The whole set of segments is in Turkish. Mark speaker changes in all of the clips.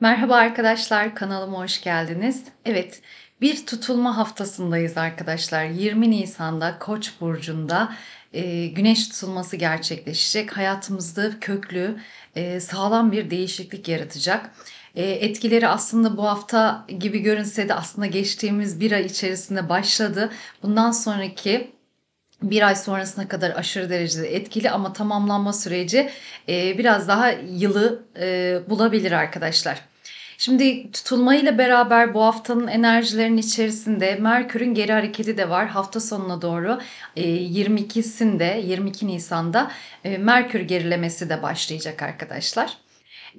Speaker 1: Merhaba arkadaşlar, kanalıma hoş geldiniz. Evet, bir tutulma haftasındayız arkadaşlar. 20 Nisan'da Koç burcunda e, güneş tutulması gerçekleşecek. Hayatımızda köklü, e, sağlam bir değişiklik yaratacak. E, etkileri aslında bu hafta gibi görünse de aslında geçtiğimiz bir ay içerisinde başladı. Bundan sonraki bir ay sonrasına kadar aşırı derecede etkili ama tamamlanma süreci e, biraz daha yılı e, bulabilir arkadaşlar. Şimdi tutulmayla beraber bu haftanın enerjilerinin içerisinde Merkür'ün geri hareketi de var. Hafta sonuna doğru 22'sinde ee, 22 Nisan'da e, Merkür gerilemesi de başlayacak arkadaşlar.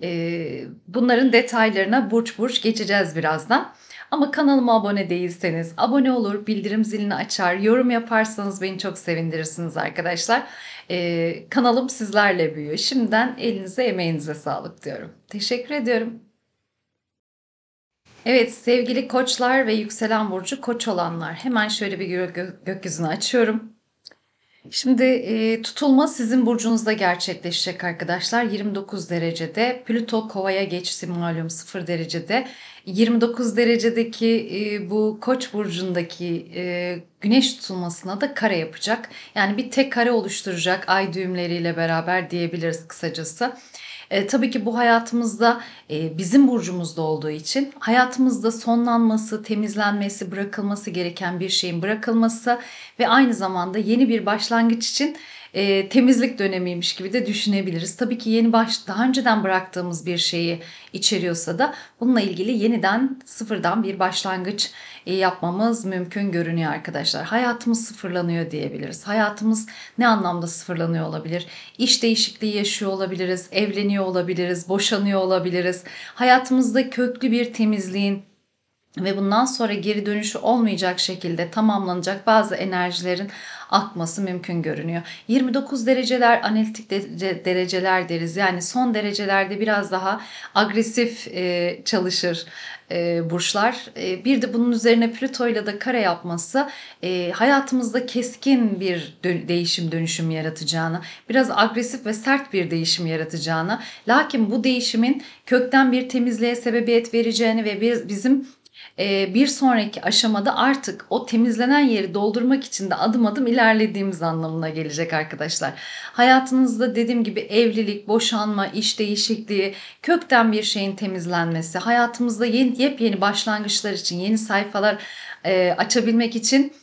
Speaker 1: Ee, bunların detaylarına burç burç geçeceğiz birazdan. Ama kanalıma abone değilseniz abone olur, bildirim zilini açar, yorum yaparsanız beni çok sevindirirsiniz arkadaşlar. Ee, kanalım sizlerle büyüyor. Şimdiden elinize emeğinize sağlık diyorum. Teşekkür ediyorum. Evet sevgili koçlar ve yükselen burcu koç olanlar hemen şöyle bir gökyüzünü açıyorum. Şimdi e, tutulma sizin burcunuzda gerçekleşecek arkadaşlar. 29 derecede Plüto kovaya geçti malum 0 derecede. 29 derecedeki e, bu koç burcundaki e, güneş tutulmasına da kare yapacak. Yani bir tek kare oluşturacak ay düğümleriyle beraber diyebiliriz kısacası. E, tabii ki bu hayatımızda e, bizim burcumuzda olduğu için hayatımızda sonlanması, temizlenmesi, bırakılması gereken bir şeyin bırakılması ve aynı zamanda yeni bir başlangıç için e, temizlik dönemiymiş gibi de düşünebiliriz. Tabii ki yeni baş daha önceden bıraktığımız bir şeyi içeriyorsa da bununla ilgili yeniden sıfırdan bir başlangıç e, yapmamız mümkün görünüyor arkadaşlar. Hayatımız sıfırlanıyor diyebiliriz. Hayatımız ne anlamda sıfırlanıyor olabilir? İş değişikliği yaşıyor olabiliriz, evleniyor olabiliriz, boşanıyor olabiliriz. Hayatımızda köklü bir temizliğin ve bundan sonra geri dönüşü olmayacak şekilde tamamlanacak bazı enerjilerin akması mümkün görünüyor. 29 dereceler analitik de- dereceler deriz. Yani son derecelerde biraz daha agresif e, çalışır e, burçlar. E, bir de bunun üzerine Plüto ile de kare yapması e, hayatımızda keskin bir dö- değişim dönüşüm yaratacağını, biraz agresif ve sert bir değişim yaratacağını, lakin bu değişimin kökten bir temizliğe sebebiyet vereceğini ve biz, bizim ee, bir sonraki aşamada artık o temizlenen yeri doldurmak için de adım adım ilerlediğimiz anlamına gelecek arkadaşlar. Hayatınızda dediğim gibi evlilik, boşanma, iş değişikliği, kökten bir şeyin temizlenmesi, hayatımızda yeni, yepyeni başlangıçlar için yeni sayfalar e, açabilmek için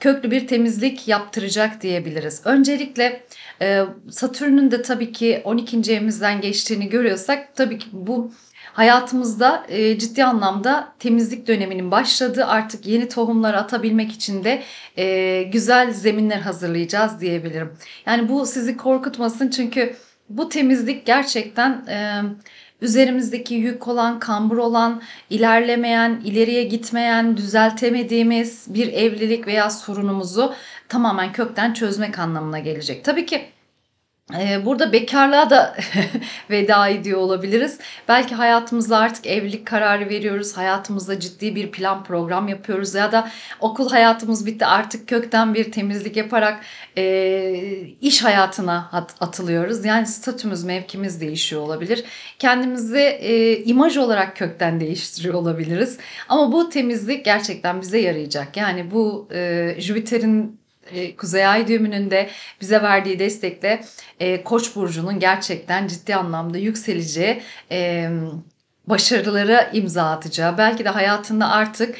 Speaker 1: köklü bir temizlik yaptıracak diyebiliriz. Öncelikle e, Satürn'ün de tabii ki 12. evimizden geçtiğini görüyorsak tabii ki bu hayatımızda e, ciddi anlamda temizlik döneminin başladığı artık yeni tohumlar atabilmek için de e, güzel zeminler hazırlayacağız diyebilirim. Yani bu sizi korkutmasın çünkü bu temizlik gerçekten... E, üzerimizdeki yük olan, kambur olan, ilerlemeyen, ileriye gitmeyen, düzeltemediğimiz bir evlilik veya sorunumuzu tamamen kökten çözmek anlamına gelecek. Tabii ki ee, burada bekarlığa da veda ediyor olabiliriz. Belki hayatımızda artık evlilik kararı veriyoruz. Hayatımızda ciddi bir plan program yapıyoruz. Ya da okul hayatımız bitti artık kökten bir temizlik yaparak e, iş hayatına at- atılıyoruz. Yani statümüz, mevkimiz değişiyor olabilir. Kendimizi e, imaj olarak kökten değiştiriyor olabiliriz. Ama bu temizlik gerçekten bize yarayacak. Yani bu e, Jüpiter'in e, Kuzey Ay düğümünün de bize verdiği destekle e, Koç burcunun gerçekten ciddi anlamda yükselici e, başarılara imza atacağı, belki de hayatında artık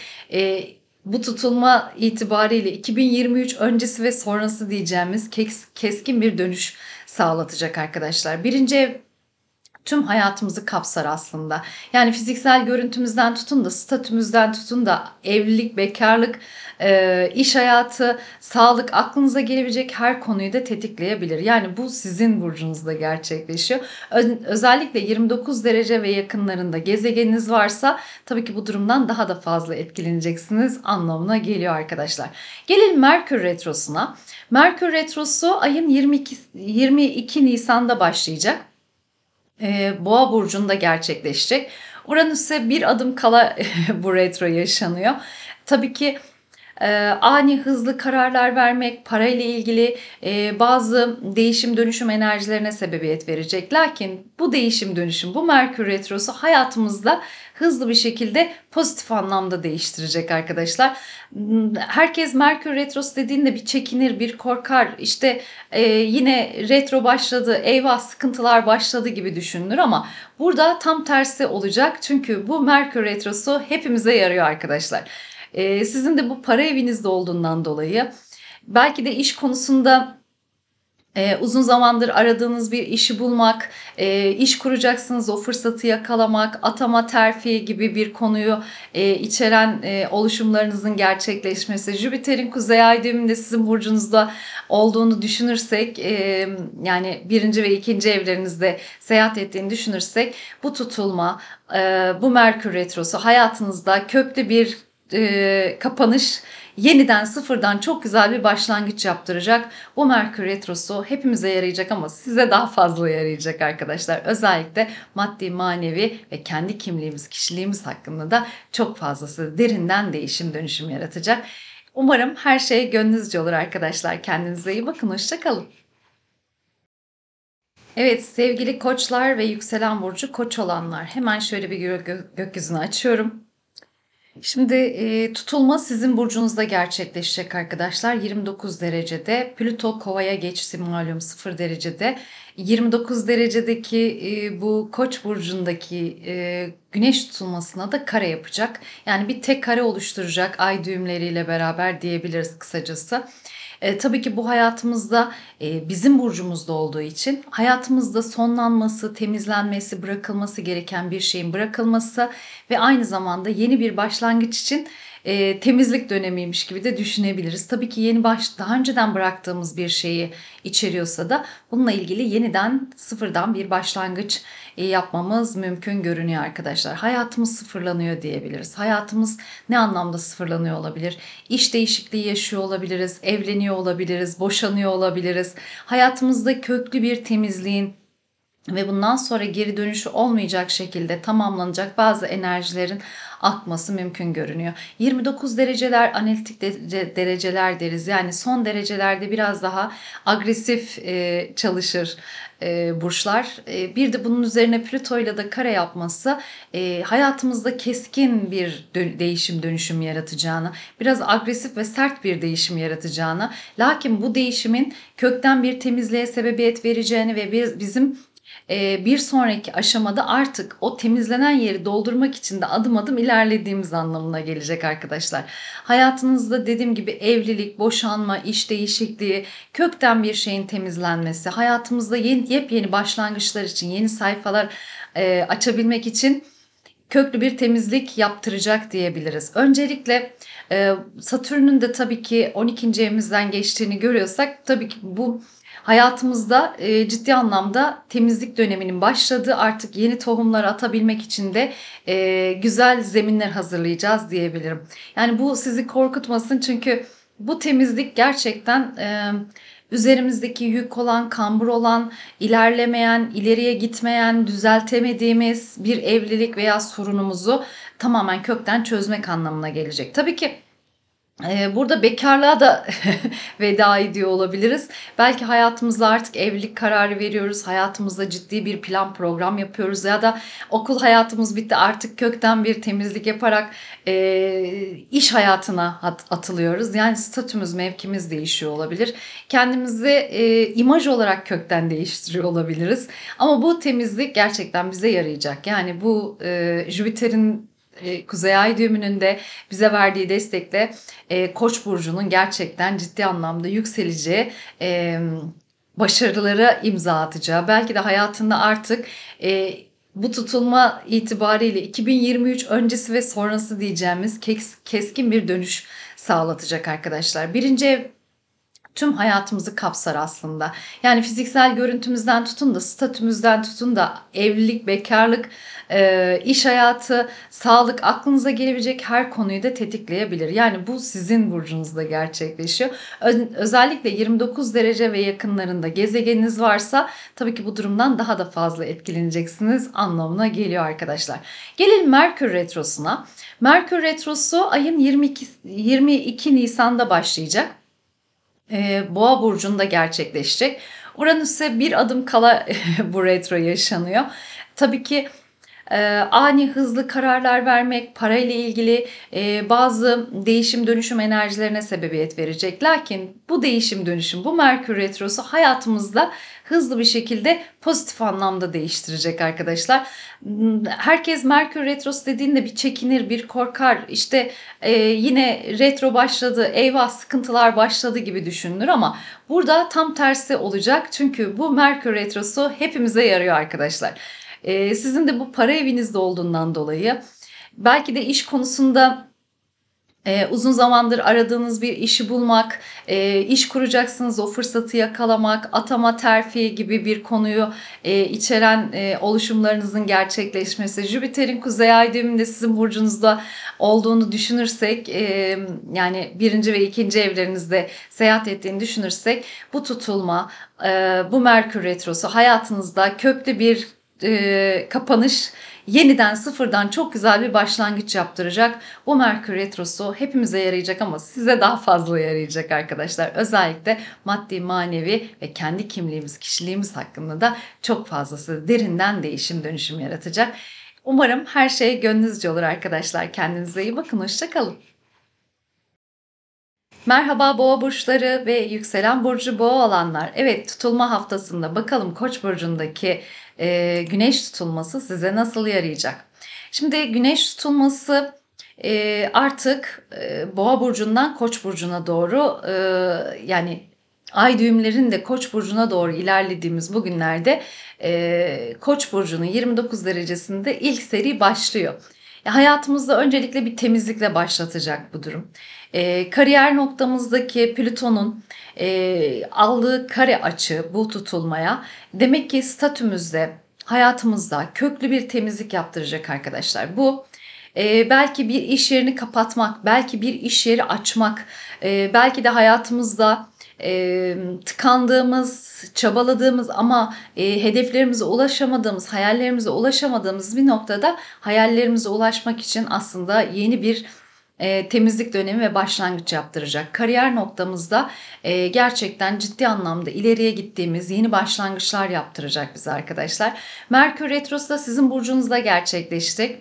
Speaker 1: bu tutulma itibariyle 2023 öncesi ve sonrası diyeceğimiz keskin bir dönüş sağlatacak arkadaşlar. Birinci ev tüm hayatımızı kapsar aslında. Yani fiziksel görüntümüzden tutun da statümüzden tutun da evlilik, bekarlık, e, iş hayatı, sağlık aklınıza gelebilecek her konuyu da tetikleyebilir. Yani bu sizin burcunuzda gerçekleşiyor. Özellikle 29 derece ve yakınlarında gezegeniniz varsa tabii ki bu durumdan daha da fazla etkileneceksiniz anlamına geliyor arkadaşlar. Gelelim Merkür Retrosu'na. Merkür Retrosu ayın 22, 22 Nisan'da başlayacak e, Boğa burcunda gerçekleşecek. Uranüs'e bir adım kala bu retro yaşanıyor. Tabii ki ee, ani hızlı kararlar vermek, parayla ilgili e, bazı değişim dönüşüm enerjilerine sebebiyet verecek. Lakin bu değişim dönüşüm, bu Merkür Retrosu hayatımızda hızlı bir şekilde pozitif anlamda değiştirecek arkadaşlar. Herkes Merkür Retrosu dediğinde bir çekinir, bir korkar. İşte e, yine retro başladı, eyvah sıkıntılar başladı gibi düşünülür ama burada tam tersi olacak. Çünkü bu Merkür Retrosu hepimize yarıyor arkadaşlar. Ee, sizin de bu para evinizde olduğundan dolayı belki de iş konusunda e, uzun zamandır aradığınız bir işi bulmak, e, iş kuracaksınız o fırsatı yakalamak, atama terfi gibi bir konuyu e, içeren oluşumlarınızın gerçekleşmesi. Jüpiter'in kuzey ay düğümünde sizin burcunuzda olduğunu düşünürsek, yani birinci ve ikinci evlerinizde seyahat ettiğini düşünürsek bu tutulma, bu Merkür Retrosu hayatınızda köklü bir e, kapanış yeniden sıfırdan çok güzel bir başlangıç yaptıracak. Bu Merkür Retrosu hepimize yarayacak ama size daha fazla yarayacak arkadaşlar. Özellikle maddi, manevi ve kendi kimliğimiz, kişiliğimiz hakkında da çok fazlası derinden değişim, dönüşüm yaratacak. Umarım her şey gönlünüzce olur arkadaşlar. Kendinize iyi bakın. Hoşçakalın. Evet sevgili koçlar ve yükselen burcu koç olanlar hemen şöyle bir gö gökyüzünü açıyorum. Şimdi e, tutulma sizin burcunuzda gerçekleşecek arkadaşlar. 29 derecede Plüto Kova'ya geçti malum 0 derecede. 29 derecedeki e, bu Koç burcundaki e, Güneş tutulmasına da kare yapacak. Yani bir tek kare oluşturacak ay düğümleriyle beraber diyebiliriz kısacası. E, tabii ki bu hayatımızda e, bizim burcumuzda olduğu için hayatımızda sonlanması, temizlenmesi, bırakılması gereken bir şeyin bırakılması ve aynı zamanda yeni bir başlangıç için e, temizlik dönemiymiş gibi de düşünebiliriz. Tabii ki yeni baş daha önceden bıraktığımız bir şeyi içeriyorsa da bununla ilgili yeniden sıfırdan bir başlangıç e, yapmamız mümkün görünüyor arkadaşlar. Hayatımız sıfırlanıyor diyebiliriz. Hayatımız ne anlamda sıfırlanıyor olabilir? İş değişikliği yaşıyor olabiliriz, evleniyor olabiliriz, boşanıyor olabiliriz. Hayatımızda köklü bir temizliğin ve bundan sonra geri dönüşü olmayacak şekilde tamamlanacak bazı enerjilerin akması mümkün görünüyor. 29 dereceler analitik de- dereceler deriz. Yani son derecelerde biraz daha agresif e, çalışır e, burçlar. E, bir de bunun üzerine Plüto ile de kare yapması e, hayatımızda keskin bir dö- değişim dönüşüm yaratacağını, biraz agresif ve sert bir değişim yaratacağını, lakin bu değişimin kökten bir temizliğe sebebiyet vereceğini ve biz, bizim e, bir sonraki aşamada artık o temizlenen yeri doldurmak için de adım adım ilerlediğimiz anlamına gelecek arkadaşlar. Hayatınızda dediğim gibi evlilik, boşanma, iş değişikliği, kökten bir şeyin temizlenmesi, hayatımızda yeni, yepyeni başlangıçlar için yeni sayfalar e, açabilmek için köklü bir temizlik yaptıracak diyebiliriz. Öncelikle e, Satürn'ün de tabii ki 12. evimizden geçtiğini görüyorsak tabii ki bu hayatımızda e, ciddi anlamda temizlik döneminin başladığı artık yeni tohumlar atabilmek için de e, güzel zeminler hazırlayacağız diyebilirim. Yani bu sizi korkutmasın çünkü bu temizlik gerçekten... E, üzerimizdeki yük olan, kambur olan, ilerlemeyen, ileriye gitmeyen, düzeltemediğimiz bir evlilik veya sorunumuzu tamamen kökten çözmek anlamına gelecek. Tabii ki ee, burada bekarlığa da veda ediyor olabiliriz. Belki hayatımızda artık evlilik kararı veriyoruz. Hayatımızda ciddi bir plan program yapıyoruz. Ya da okul hayatımız bitti artık kökten bir temizlik yaparak e, iş hayatına at- atılıyoruz. Yani statümüz, mevkimiz değişiyor olabilir. Kendimizi e, imaj olarak kökten değiştiriyor olabiliriz. Ama bu temizlik gerçekten bize yarayacak. Yani bu e, Jüpiter'in e, Kuzey Ay düğümünün de bize verdiği destekle e, Koç burcunun gerçekten ciddi anlamda yükselici e, başarılara imza atacağı, belki de hayatında artık bu tutulma itibariyle 2023 öncesi ve sonrası diyeceğimiz keskin bir dönüş sağlatacak arkadaşlar. Birinci ev tüm hayatımızı kapsar aslında. Yani fiziksel görüntümüzden tutun da statümüzden tutun da evlilik, bekarlık, e, iş hayatı, sağlık aklınıza gelebilecek her konuyu da tetikleyebilir. Yani bu sizin burcunuzda gerçekleşiyor. Özellikle 29 derece ve yakınlarında gezegeniniz varsa tabii ki bu durumdan daha da fazla etkileneceksiniz anlamına geliyor arkadaşlar. Gelelim Merkür Retrosu'na. Merkür Retrosu ayın 22, 22 Nisan'da başlayacak. Ee, Boğa burcunda gerçekleşecek. Uranüs'e bir adım kala bu retro yaşanıyor. Tabii ki ee, ani hızlı kararlar vermek, parayla ilgili e, bazı değişim dönüşüm enerjilerine sebebiyet verecek. Lakin bu değişim dönüşüm, bu Merkür Retrosu hayatımızda hızlı bir şekilde pozitif anlamda değiştirecek arkadaşlar. Herkes Merkür Retrosu dediğinde bir çekinir, bir korkar. İşte e, yine retro başladı, eyvah sıkıntılar başladı gibi düşünülür ama burada tam tersi olacak. Çünkü bu Merkür Retrosu hepimize yarıyor arkadaşlar. Ee, sizin de bu para evinizde olduğundan dolayı belki de iş konusunda e, uzun zamandır aradığınız bir işi bulmak, e, iş kuracaksınız o fırsatı yakalamak, atama terfi gibi bir konuyu e, içeren oluşumlarınızın gerçekleşmesi. Jüpiter'in kuzey ay düğümünde sizin burcunuzda olduğunu düşünürsek, yani birinci ve ikinci evlerinizde seyahat ettiğini düşünürsek bu tutulma, bu Merkür Retrosu hayatınızda köklü bir e, kapanış yeniden sıfırdan çok güzel bir başlangıç yaptıracak. Bu Merkür Retrosu hepimize yarayacak ama size daha fazla yarayacak arkadaşlar. Özellikle maddi, manevi ve kendi kimliğimiz, kişiliğimiz hakkında da çok fazlası derinden değişim, dönüşüm yaratacak. Umarım her şey gönlünüzce olur arkadaşlar. Kendinize iyi bakın. Hoşçakalın. Merhaba boğa burçları ve yükselen burcu boğa olanlar. Evet tutulma haftasında bakalım koç burcundaki e, güneş tutulması size nasıl yarayacak? Şimdi güneş tutulması e, artık e, boğa burcundan koç burcuna doğru e, yani ay düğümlerin de koç burcuna doğru ilerlediğimiz bugünlerde e, koç burcunun 29 derecesinde ilk seri başlıyor. E, hayatımızda öncelikle bir temizlikle başlatacak bu durum. E, kariyer noktamızdaki Plüton'un e, aldığı kare açı bu tutulmaya demek ki statümüzde, hayatımızda köklü bir temizlik yaptıracak arkadaşlar. Bu e, belki bir iş yerini kapatmak, belki bir iş yeri açmak, e, belki de hayatımızda e, tıkandığımız, çabaladığımız ama e, hedeflerimize ulaşamadığımız, hayallerimize ulaşamadığımız bir noktada hayallerimize ulaşmak için aslında yeni bir e, temizlik dönemi ve başlangıç yaptıracak. Kariyer noktamızda e, gerçekten ciddi anlamda ileriye gittiğimiz yeni başlangıçlar yaptıracak bize arkadaşlar. Merkür Retrosu da sizin burcunuzda gerçekleşti.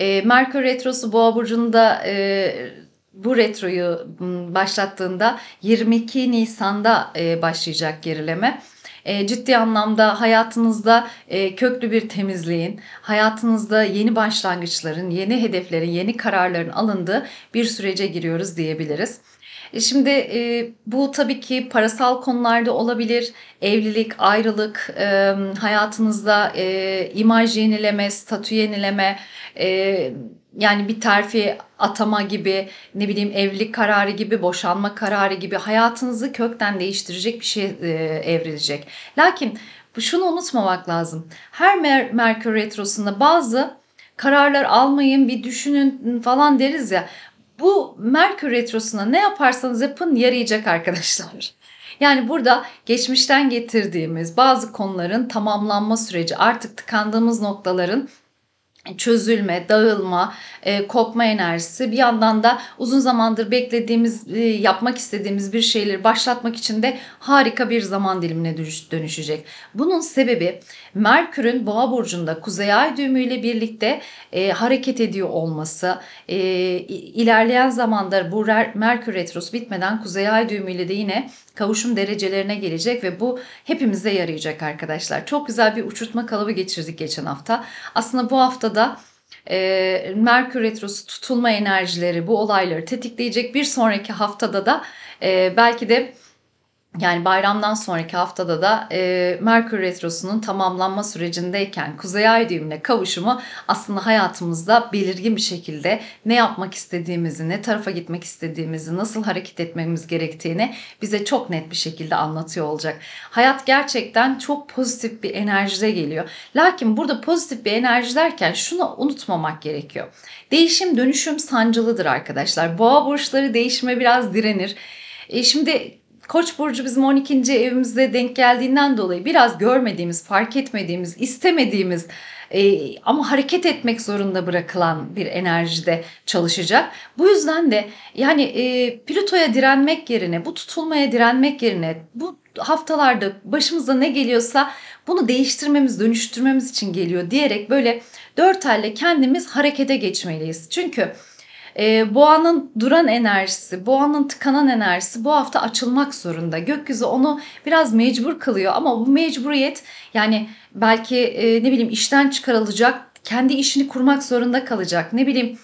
Speaker 1: E, Merkür Retrosu Boğa Burcu'nda e, bu retroyu başlattığında 22 Nisan'da e, başlayacak gerileme e, ciddi anlamda hayatınızda e, köklü bir temizliğin, hayatınızda yeni başlangıçların, yeni hedeflerin, yeni kararların alındığı bir sürece giriyoruz diyebiliriz. E, şimdi e, bu tabii ki parasal konularda olabilir. Evlilik, ayrılık, e, hayatınızda e, imaj yenileme, statü yenileme, e, yani bir terfi atama gibi, ne bileyim evlilik kararı gibi, boşanma kararı gibi hayatınızı kökten değiştirecek bir şey e, evrilecek. Lakin şunu unutmamak lazım. Her Mer- Merkür Retrosu'nda bazı kararlar almayın bir düşünün falan deriz ya. Bu Merkür Retrosu'na ne yaparsanız yapın yarayacak arkadaşlar. Yani burada geçmişten getirdiğimiz bazı konuların tamamlanma süreci, artık tıkandığımız noktaların çözülme, dağılma, e, kopma enerjisi. Bir yandan da uzun zamandır beklediğimiz, e, yapmak istediğimiz bir şeyleri başlatmak için de harika bir zaman dilimine dönüşecek. Bunun sebebi Merkür'ün Boğa burcunda Kuzey Ay düğümüyle birlikte e, hareket ediyor olması. E, ilerleyen zamanda bu Merkür retrosu bitmeden Kuzey Ay düğümüyle de yine kavuşum derecelerine gelecek ve bu hepimize yarayacak arkadaşlar. Çok güzel bir uçurtma kalıbı geçirdik geçen hafta. Aslında bu haftada e, Merkür Retrosu tutulma enerjileri bu olayları tetikleyecek. Bir sonraki haftada da e, belki de yani bayramdan sonraki haftada da e, Merkür Retrosu'nun tamamlanma sürecindeyken Kuzey Ay düğümüne kavuşumu aslında hayatımızda belirgin bir şekilde ne yapmak istediğimizi, ne tarafa gitmek istediğimizi, nasıl hareket etmemiz gerektiğini bize çok net bir şekilde anlatıyor olacak. Hayat gerçekten çok pozitif bir enerjide geliyor. Lakin burada pozitif bir enerji derken şunu unutmamak gerekiyor. Değişim dönüşüm sancılıdır arkadaşlar. Boğa burçları değişime biraz direnir. E şimdi Koç burcu bizim 12. evimizde denk geldiğinden dolayı biraz görmediğimiz, fark etmediğimiz, istemediğimiz e, ama hareket etmek zorunda bırakılan bir enerjide çalışacak. Bu yüzden de yani e, Plüto'ya direnmek yerine, bu tutulmaya direnmek yerine, bu haftalarda başımıza ne geliyorsa bunu değiştirmemiz, dönüştürmemiz için geliyor diyerek böyle dört elle kendimiz harekete geçmeliyiz. Çünkü e, ee, boğanın duran enerjisi, boğanın tıkanan enerjisi bu hafta açılmak zorunda. Gökyüzü onu biraz mecbur kılıyor ama bu mecburiyet yani belki e, ne bileyim işten çıkarılacak, kendi işini kurmak zorunda kalacak. Ne bileyim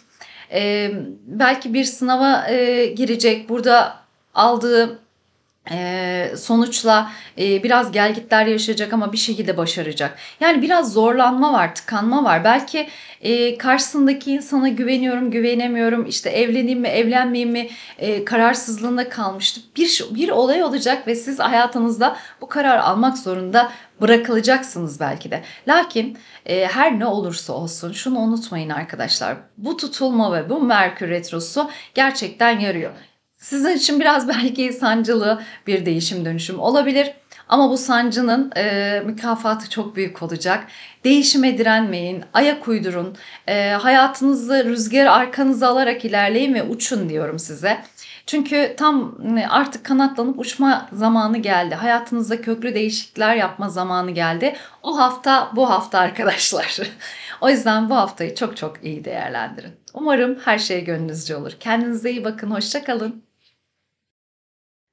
Speaker 1: e, belki bir sınava e, girecek, burada aldığı sonuçla biraz gelgitler yaşayacak ama bir şekilde başaracak. Yani biraz zorlanma var, tıkanma var. Belki karşısındaki insana güveniyorum, güvenemiyorum, İşte evleneyim mi, evlenmeyeyim mi kararsızlığında kalmıştı. Bir, bir olay olacak ve siz hayatınızda bu karar almak zorunda bırakılacaksınız belki de. Lakin e, her ne olursa olsun şunu unutmayın arkadaşlar. Bu tutulma ve bu Merkür Retrosu gerçekten yarıyor. Sizin için biraz belki sancılı bir değişim dönüşüm olabilir. Ama bu sancının e, mükafatı çok büyük olacak. Değişime direnmeyin, ayak uydurun, e, hayatınızı rüzgar arkanıza alarak ilerleyin ve uçun diyorum size. Çünkü tam e, artık kanatlanıp uçma zamanı geldi. Hayatınızda köklü değişiklikler yapma zamanı geldi. O hafta bu hafta arkadaşlar. o yüzden bu haftayı çok çok iyi değerlendirin. Umarım her şey gönlünüzce olur. Kendinize iyi bakın, hoşçakalın.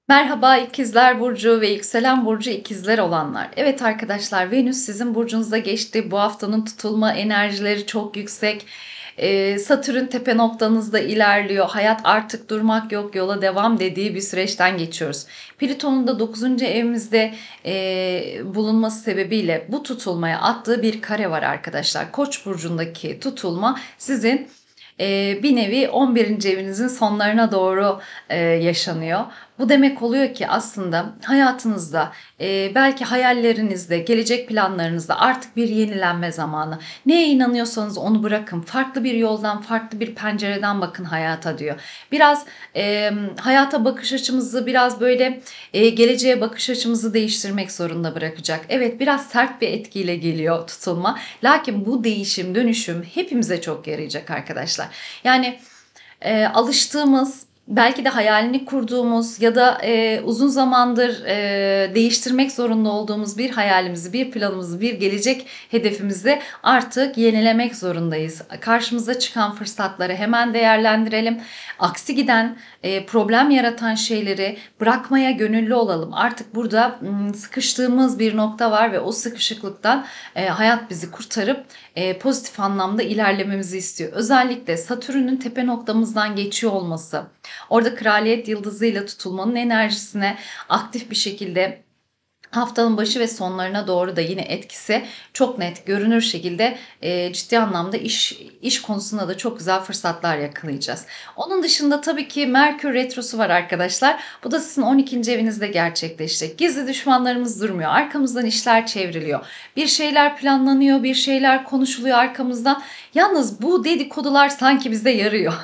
Speaker 1: Merhaba ikizler burcu ve yükselen burcu ikizler olanlar. Evet arkadaşlar Venüs sizin burcunuzda geçti. Bu haftanın tutulma enerjileri çok yüksek. Ee, Satürn tepe noktanızda ilerliyor. Hayat artık durmak yok yola devam dediği bir süreçten geçiyoruz. Plüton'un da 9. evimizde e, bulunması sebebiyle bu tutulmaya attığı bir kare var arkadaşlar. Koç burcundaki tutulma sizin e, bir nevi 11. evinizin sonlarına doğru e, yaşanıyor. Bu demek oluyor ki aslında hayatınızda e, belki hayallerinizde, gelecek planlarınızda artık bir yenilenme zamanı. Neye inanıyorsanız onu bırakın. Farklı bir yoldan, farklı bir pencereden bakın hayata diyor. Biraz e, hayata bakış açımızı biraz böyle e, geleceğe bakış açımızı değiştirmek zorunda bırakacak. Evet biraz sert bir etkiyle geliyor tutulma. Lakin bu değişim, dönüşüm hepimize çok yarayacak arkadaşlar. Yani e, alıştığımız belki de hayalini kurduğumuz ya da e, uzun zamandır e, değiştirmek zorunda olduğumuz bir hayalimizi, bir planımızı, bir gelecek hedefimizi artık yenilemek zorundayız. Karşımıza çıkan fırsatları hemen değerlendirelim. Aksi giden, e, problem yaratan şeyleri bırakmaya gönüllü olalım. Artık burada ıı, sıkıştığımız bir nokta var ve o sıkışıklıktan e, hayat bizi kurtarıp e, pozitif anlamda ilerlememizi istiyor. Özellikle Satürn'ün tepe noktamızdan geçiyor olması, orada kraliyet yıldızıyla tutulmanın enerjisine aktif bir şekilde Haftanın başı ve sonlarına doğru da yine etkisi çok net görünür şekilde e, ciddi anlamda iş iş konusunda da çok güzel fırsatlar yakalayacağız. Onun dışında tabii ki Merkür retrosu var arkadaşlar. Bu da sizin 12. evinizde gerçekleşecek. Gizli düşmanlarımız durmuyor. Arkamızdan işler çevriliyor. Bir şeyler planlanıyor, bir şeyler konuşuluyor arkamızdan. Yalnız bu dedikodular sanki bizde yarıyor.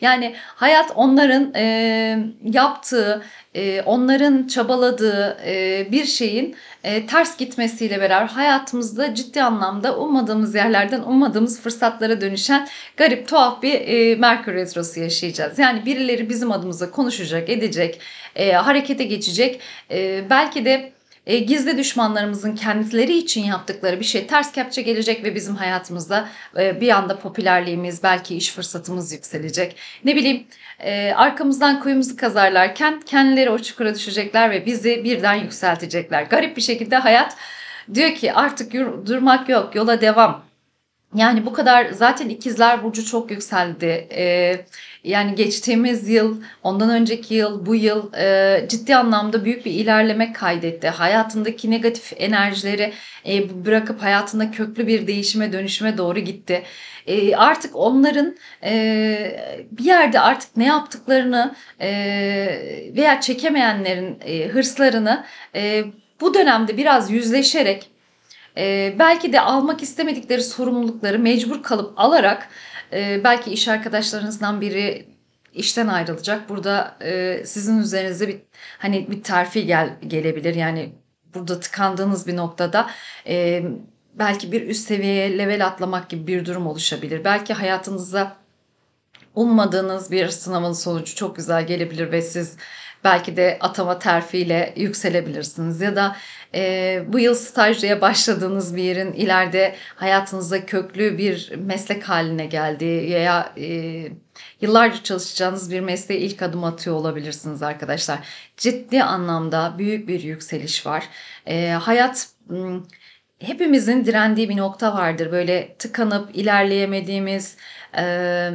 Speaker 1: yani hayat onların e, yaptığı ee, onların çabaladığı e, bir şeyin e, ters gitmesiyle beraber hayatımızda ciddi anlamda ummadığımız yerlerden ummadığımız fırsatlara dönüşen garip tuhaf bir e, Merkür Retrosu yaşayacağız. Yani birileri bizim adımıza konuşacak, edecek, harekete geçecek. belki de e, gizli düşmanlarımızın kendileri için yaptıkları bir şey ters kepçe gelecek ve bizim hayatımızda e, bir anda popülerliğimiz belki iş fırsatımız yükselecek. Ne bileyim e, arkamızdan kuyumuzu kazarlarken kendileri o çukura düşecekler ve bizi birden yükseltecekler. Garip bir şekilde hayat diyor ki artık yur, durmak yok yola devam yani bu kadar zaten ikizler burcu çok yükseldi. Ee, yani geçtiğimiz yıl, ondan önceki yıl, bu yıl e, ciddi anlamda büyük bir ilerleme kaydetti. Hayatındaki negatif enerjileri e, bırakıp hayatında köklü bir değişime, dönüşüme doğru gitti. E, artık onların e, bir yerde artık ne yaptıklarını e, veya çekemeyenlerin e, hırslarını e, bu dönemde biraz yüzleşerek e, belki de almak istemedikleri sorumlulukları mecbur kalıp alarak e, belki iş arkadaşlarınızdan biri işten ayrılacak. Burada e, sizin üzerinize bir hani bir terfi gel, gelebilir. Yani burada tıkandığınız bir noktada e, belki bir üst seviyeye level atlamak gibi bir durum oluşabilir. Belki hayatınızda ummadığınız bir sınavın sonucu çok güzel gelebilir ve siz belki de atama terfiyle yükselebilirsiniz. Ya da e, bu yıl stajyaya başladığınız bir yerin ileride hayatınızda köklü bir meslek haline geldiği veya e, yıllarca çalışacağınız bir mesleğe ilk adım atıyor olabilirsiniz arkadaşlar. Ciddi anlamda büyük bir yükseliş var. E, hayat hepimizin direndiği bir nokta vardır. Böyle tıkanıp ilerleyemediğimiz... E,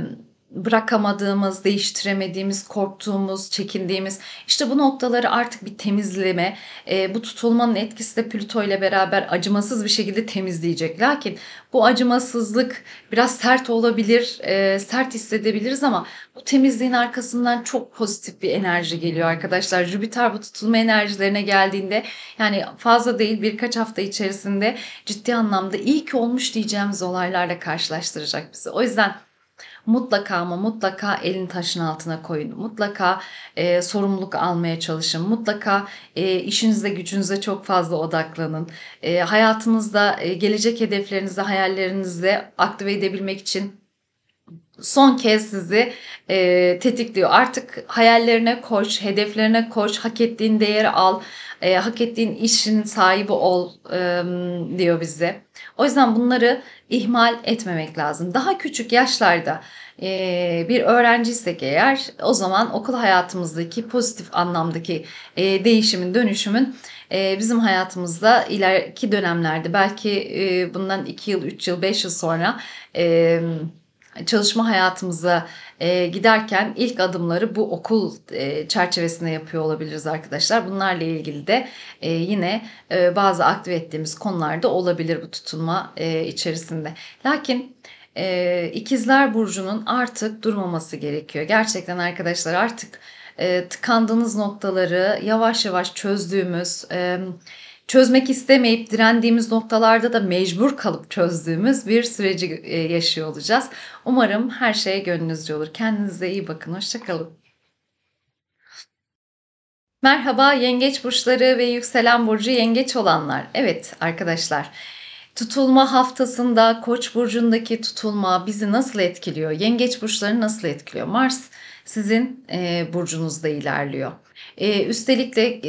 Speaker 1: bırakamadığımız, değiştiremediğimiz, korktuğumuz, çekindiğimiz işte bu noktaları artık bir temizleme, e, bu tutulmanın etkisi de Plüto ile beraber acımasız bir şekilde temizleyecek. Lakin bu acımasızlık biraz sert olabilir, e, sert hissedebiliriz ama bu temizliğin arkasından çok pozitif bir enerji geliyor arkadaşlar. Jüpiter bu tutulma enerjilerine geldiğinde yani fazla değil birkaç hafta içerisinde ciddi anlamda iyi ki olmuş diyeceğimiz olaylarla karşılaştıracak bizi. O yüzden mutlaka ama mutlaka elin taşın altına koyun. Mutlaka e, sorumluluk almaya çalışın. Mutlaka e, işinize gücünüze çok fazla odaklanın. E, hayatınızda e, gelecek hedeflerinizi, hayallerinizi aktive edebilmek için son kez sizi e, tetikliyor. Artık hayallerine koş, hedeflerine koş, hak ettiğin değeri al, e, hak ettiğin işinin sahibi ol e, diyor bize. O yüzden bunları ihmal etmemek lazım. Daha küçük yaşlarda e, bir öğrenciysek eğer o zaman okul hayatımızdaki pozitif anlamdaki e, değişimin, dönüşümün e, bizim hayatımızda ileriki dönemlerde belki bundan 2 yıl, 3 yıl, 5 yıl sonra çalışma hayatımıza e, giderken ilk adımları bu okul e, çerçevesinde yapıyor olabiliriz arkadaşlar. Bunlarla ilgili de e, yine bazı aktive ettiğimiz konularda olabilir bu tutunma içerisinde. Lakin ikizler burcunun artık durmaması gerekiyor. Gerçekten arkadaşlar artık e, tıkandığınız noktaları yavaş yavaş çözdüğümüz... E, çözmek istemeyip direndiğimiz noktalarda da mecbur kalıp çözdüğümüz bir süreci e, yaşıyor olacağız. Umarım her şeye gönlünüzce olur. Kendinize iyi bakın. Hoşçakalın. Merhaba yengeç burçları ve yükselen burcu yengeç olanlar. Evet arkadaşlar. Tutulma haftasında Koç burcundaki tutulma bizi nasıl etkiliyor? Yengeç burçları nasıl etkiliyor? Mars sizin e, burcunuzda ilerliyor. E, üstelik de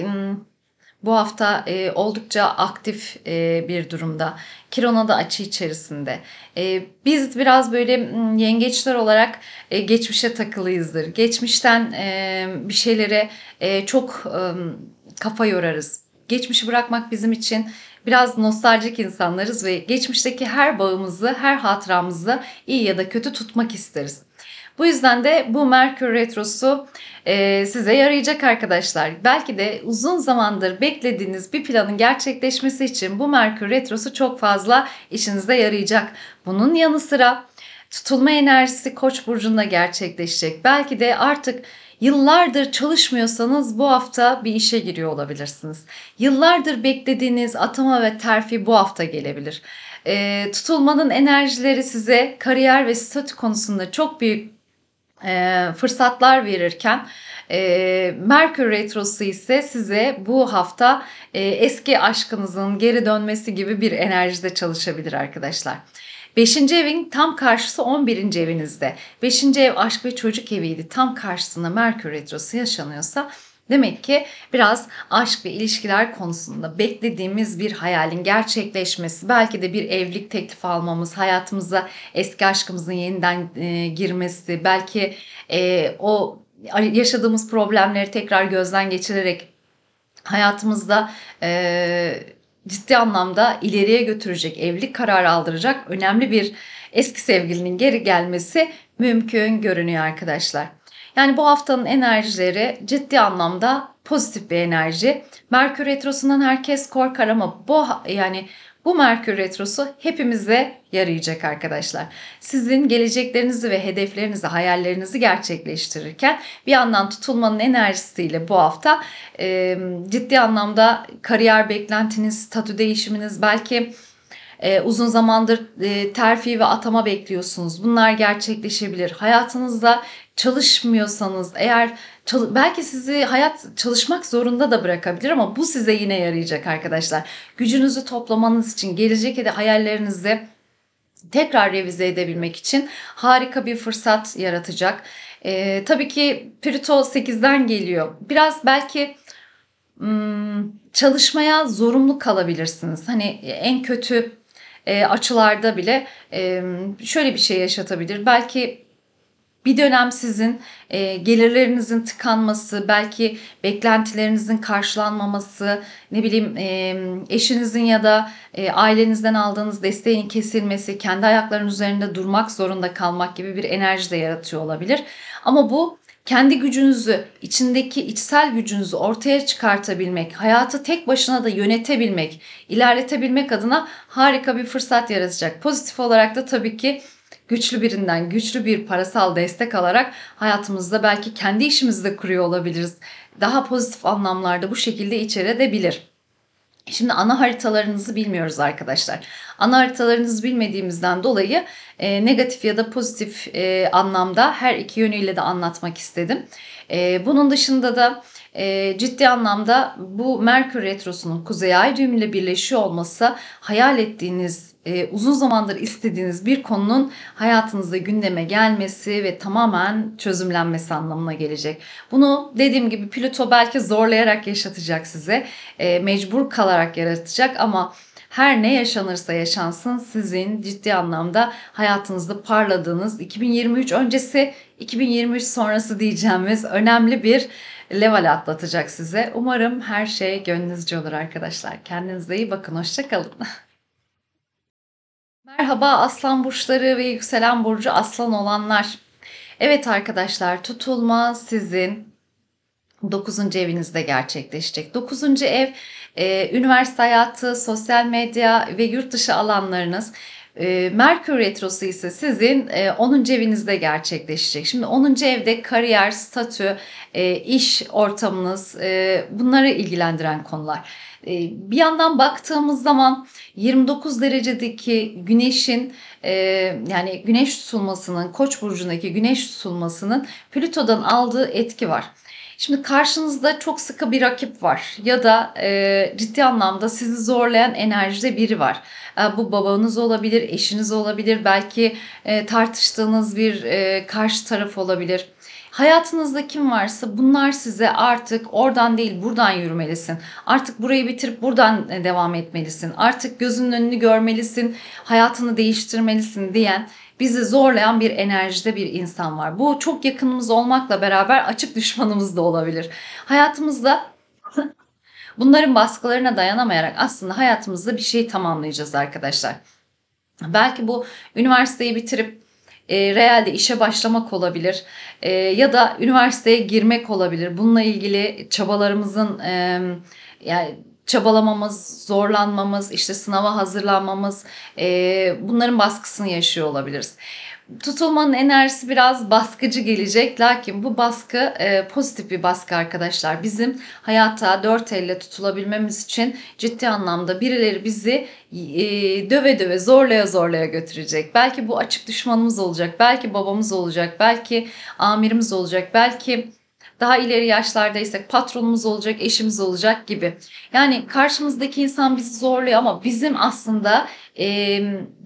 Speaker 1: bu hafta e, oldukça aktif e, bir durumda. Kirona da açı içerisinde. E, biz biraz böyle hmm, yengeçler olarak e, geçmişe takılıyızdır. Geçmişten e, bir şeylere e, çok e, kafa yorarız. Geçmişi bırakmak bizim için biraz nostaljik insanlarız ve geçmişteki her bağımızı, her hatıramızı iyi ya da kötü tutmak isteriz. Bu yüzden de bu Merkür Retrosu e, size yarayacak arkadaşlar. Belki de uzun zamandır beklediğiniz bir planın gerçekleşmesi için bu Merkür Retrosu çok fazla işinize yarayacak. Bunun yanı sıra tutulma enerjisi Koç burcunda gerçekleşecek. Belki de artık Yıllardır çalışmıyorsanız bu hafta bir işe giriyor olabilirsiniz. Yıllardır beklediğiniz atama ve terfi bu hafta gelebilir. E, tutulmanın enerjileri size kariyer ve statü konusunda çok büyük e, fırsatlar verirken e, Merkür Retrosu ise size bu hafta e, eski aşkınızın geri dönmesi gibi bir enerjide çalışabilir arkadaşlar. Beşinci evin tam karşısı 11. evinizde. Beşinci ev aşk ve çocuk eviydi. Tam karşısında Merkür Retrosu yaşanıyorsa Demek ki biraz aşk ve ilişkiler konusunda beklediğimiz bir hayalin gerçekleşmesi, belki de bir evlilik teklifi almamız, hayatımıza eski aşkımızın yeniden e, girmesi, belki e, o yaşadığımız problemleri tekrar gözden geçirerek hayatımızda e, ciddi anlamda ileriye götürecek, evlilik kararı aldıracak önemli bir eski sevgilinin geri gelmesi mümkün görünüyor arkadaşlar. Yani bu haftanın enerjileri ciddi anlamda pozitif bir enerji. Merkür retrosundan herkes korkar ama bu yani bu Merkür Retrosu hepimize yarayacak arkadaşlar. Sizin geleceklerinizi ve hedeflerinizi, hayallerinizi gerçekleştirirken bir yandan tutulmanın enerjisiyle bu hafta e, ciddi anlamda kariyer beklentiniz, statü değişiminiz, belki e, uzun zamandır e, terfi ve atama bekliyorsunuz. Bunlar gerçekleşebilir. Hayatınızda çalışmıyorsanız eğer belki sizi hayat çalışmak zorunda da bırakabilir ama bu size yine yarayacak arkadaşlar. Gücünüzü toplamanız için gelecek ya hayallerinizi tekrar revize edebilmek için harika bir fırsat yaratacak. Ee, tabii ki Pluto 8'den geliyor. Biraz belki çalışmaya zorunlu kalabilirsiniz. Hani en kötü açılarda bile şöyle bir şey yaşatabilir. Belki bir dönem sizin e, gelirlerinizin tıkanması, belki beklentilerinizin karşılanmaması, ne bileyim e, eşinizin ya da e, ailenizden aldığınız desteğin kesilmesi, kendi ayaklarının üzerinde durmak zorunda kalmak gibi bir enerji de yaratıyor olabilir. Ama bu kendi gücünüzü, içindeki içsel gücünüzü ortaya çıkartabilmek, hayatı tek başına da yönetebilmek, ilerletebilmek adına harika bir fırsat yaratacak. Pozitif olarak da tabii ki güçlü birinden güçlü bir parasal destek alarak hayatımızda belki kendi işimizi de kuruyor olabiliriz. Daha pozitif anlamlarda bu şekilde içeredebilir. Şimdi ana haritalarınızı bilmiyoruz arkadaşlar. Ana haritalarınızı bilmediğimizden dolayı e, negatif ya da pozitif e, anlamda her iki yönüyle de anlatmak istedim. E, bunun dışında da e, ciddi anlamda bu Merkür Retrosu'nun Kuzey Ay düğümüyle birleşiyor olması hayal ettiğiniz e, uzun zamandır istediğiniz bir konunun hayatınızda gündeme gelmesi ve tamamen çözümlenmesi anlamına gelecek. Bunu dediğim gibi Plüto belki zorlayarak yaşatacak size, e, mecbur kalarak yaratacak ama her ne yaşanırsa yaşansın sizin ciddi anlamda hayatınızda parladığınız 2023 öncesi 2023 sonrası diyeceğimiz önemli bir level atlatacak size. Umarım her şey gönlünüzce olur arkadaşlar. Kendinize iyi bakın. Hoşçakalın. Merhaba aslan burçları ve yükselen burcu aslan olanlar. Evet arkadaşlar tutulma sizin 9. evinizde gerçekleşecek. 9. ev e, üniversite hayatı, sosyal medya ve yurt dışı alanlarınız ee, Merkür Retrosu ise sizin e, onun 10. evinizde gerçekleşecek. Şimdi 10. evde kariyer, statü, e, iş ortamınız e, bunları ilgilendiren konular. E, bir yandan baktığımız zaman 29 derecedeki güneşin yani güneş tutulmasının koç burcundaki güneş tutulmasının Plüto'dan aldığı etki var. Şimdi karşınızda çok sıkı bir rakip var ya da e, ciddi anlamda sizi zorlayan enerjide biri var. E, bu babanız olabilir, eşiniz olabilir, belki e, tartıştığınız bir e, karşı taraf olabilir. Hayatınızda kim varsa bunlar size artık oradan değil buradan yürümelisin. Artık burayı bitirip buradan e, devam etmelisin. Artık gözünün önünü görmelisin, hayatını değiştirmelisin diyen bizi zorlayan bir enerjide bir insan var. Bu çok yakınımız olmakla beraber açık düşmanımız da olabilir. Hayatımızda bunların baskılarına dayanamayarak aslında hayatımızda bir şey tamamlayacağız arkadaşlar. Belki bu üniversiteyi bitirip e, realde işe başlamak olabilir e, ya da üniversiteye girmek olabilir. Bununla ilgili çabalarımızın e, yani çabalamamız, zorlanmamız, işte sınava hazırlanmamız e, bunların baskısını yaşıyor olabiliriz. Tutulmanın enerjisi biraz baskıcı gelecek. Lakin bu baskı e, pozitif bir baskı arkadaşlar. Bizim hayata dört elle tutulabilmemiz için ciddi anlamda birileri bizi e, döve döve zorlaya zorlaya götürecek. Belki bu açık düşmanımız olacak. Belki babamız olacak. Belki amirimiz olacak. Belki daha ileri yaşlardaysak patronumuz olacak, eşimiz olacak gibi. Yani karşımızdaki insan bizi zorluyor ama bizim aslında e,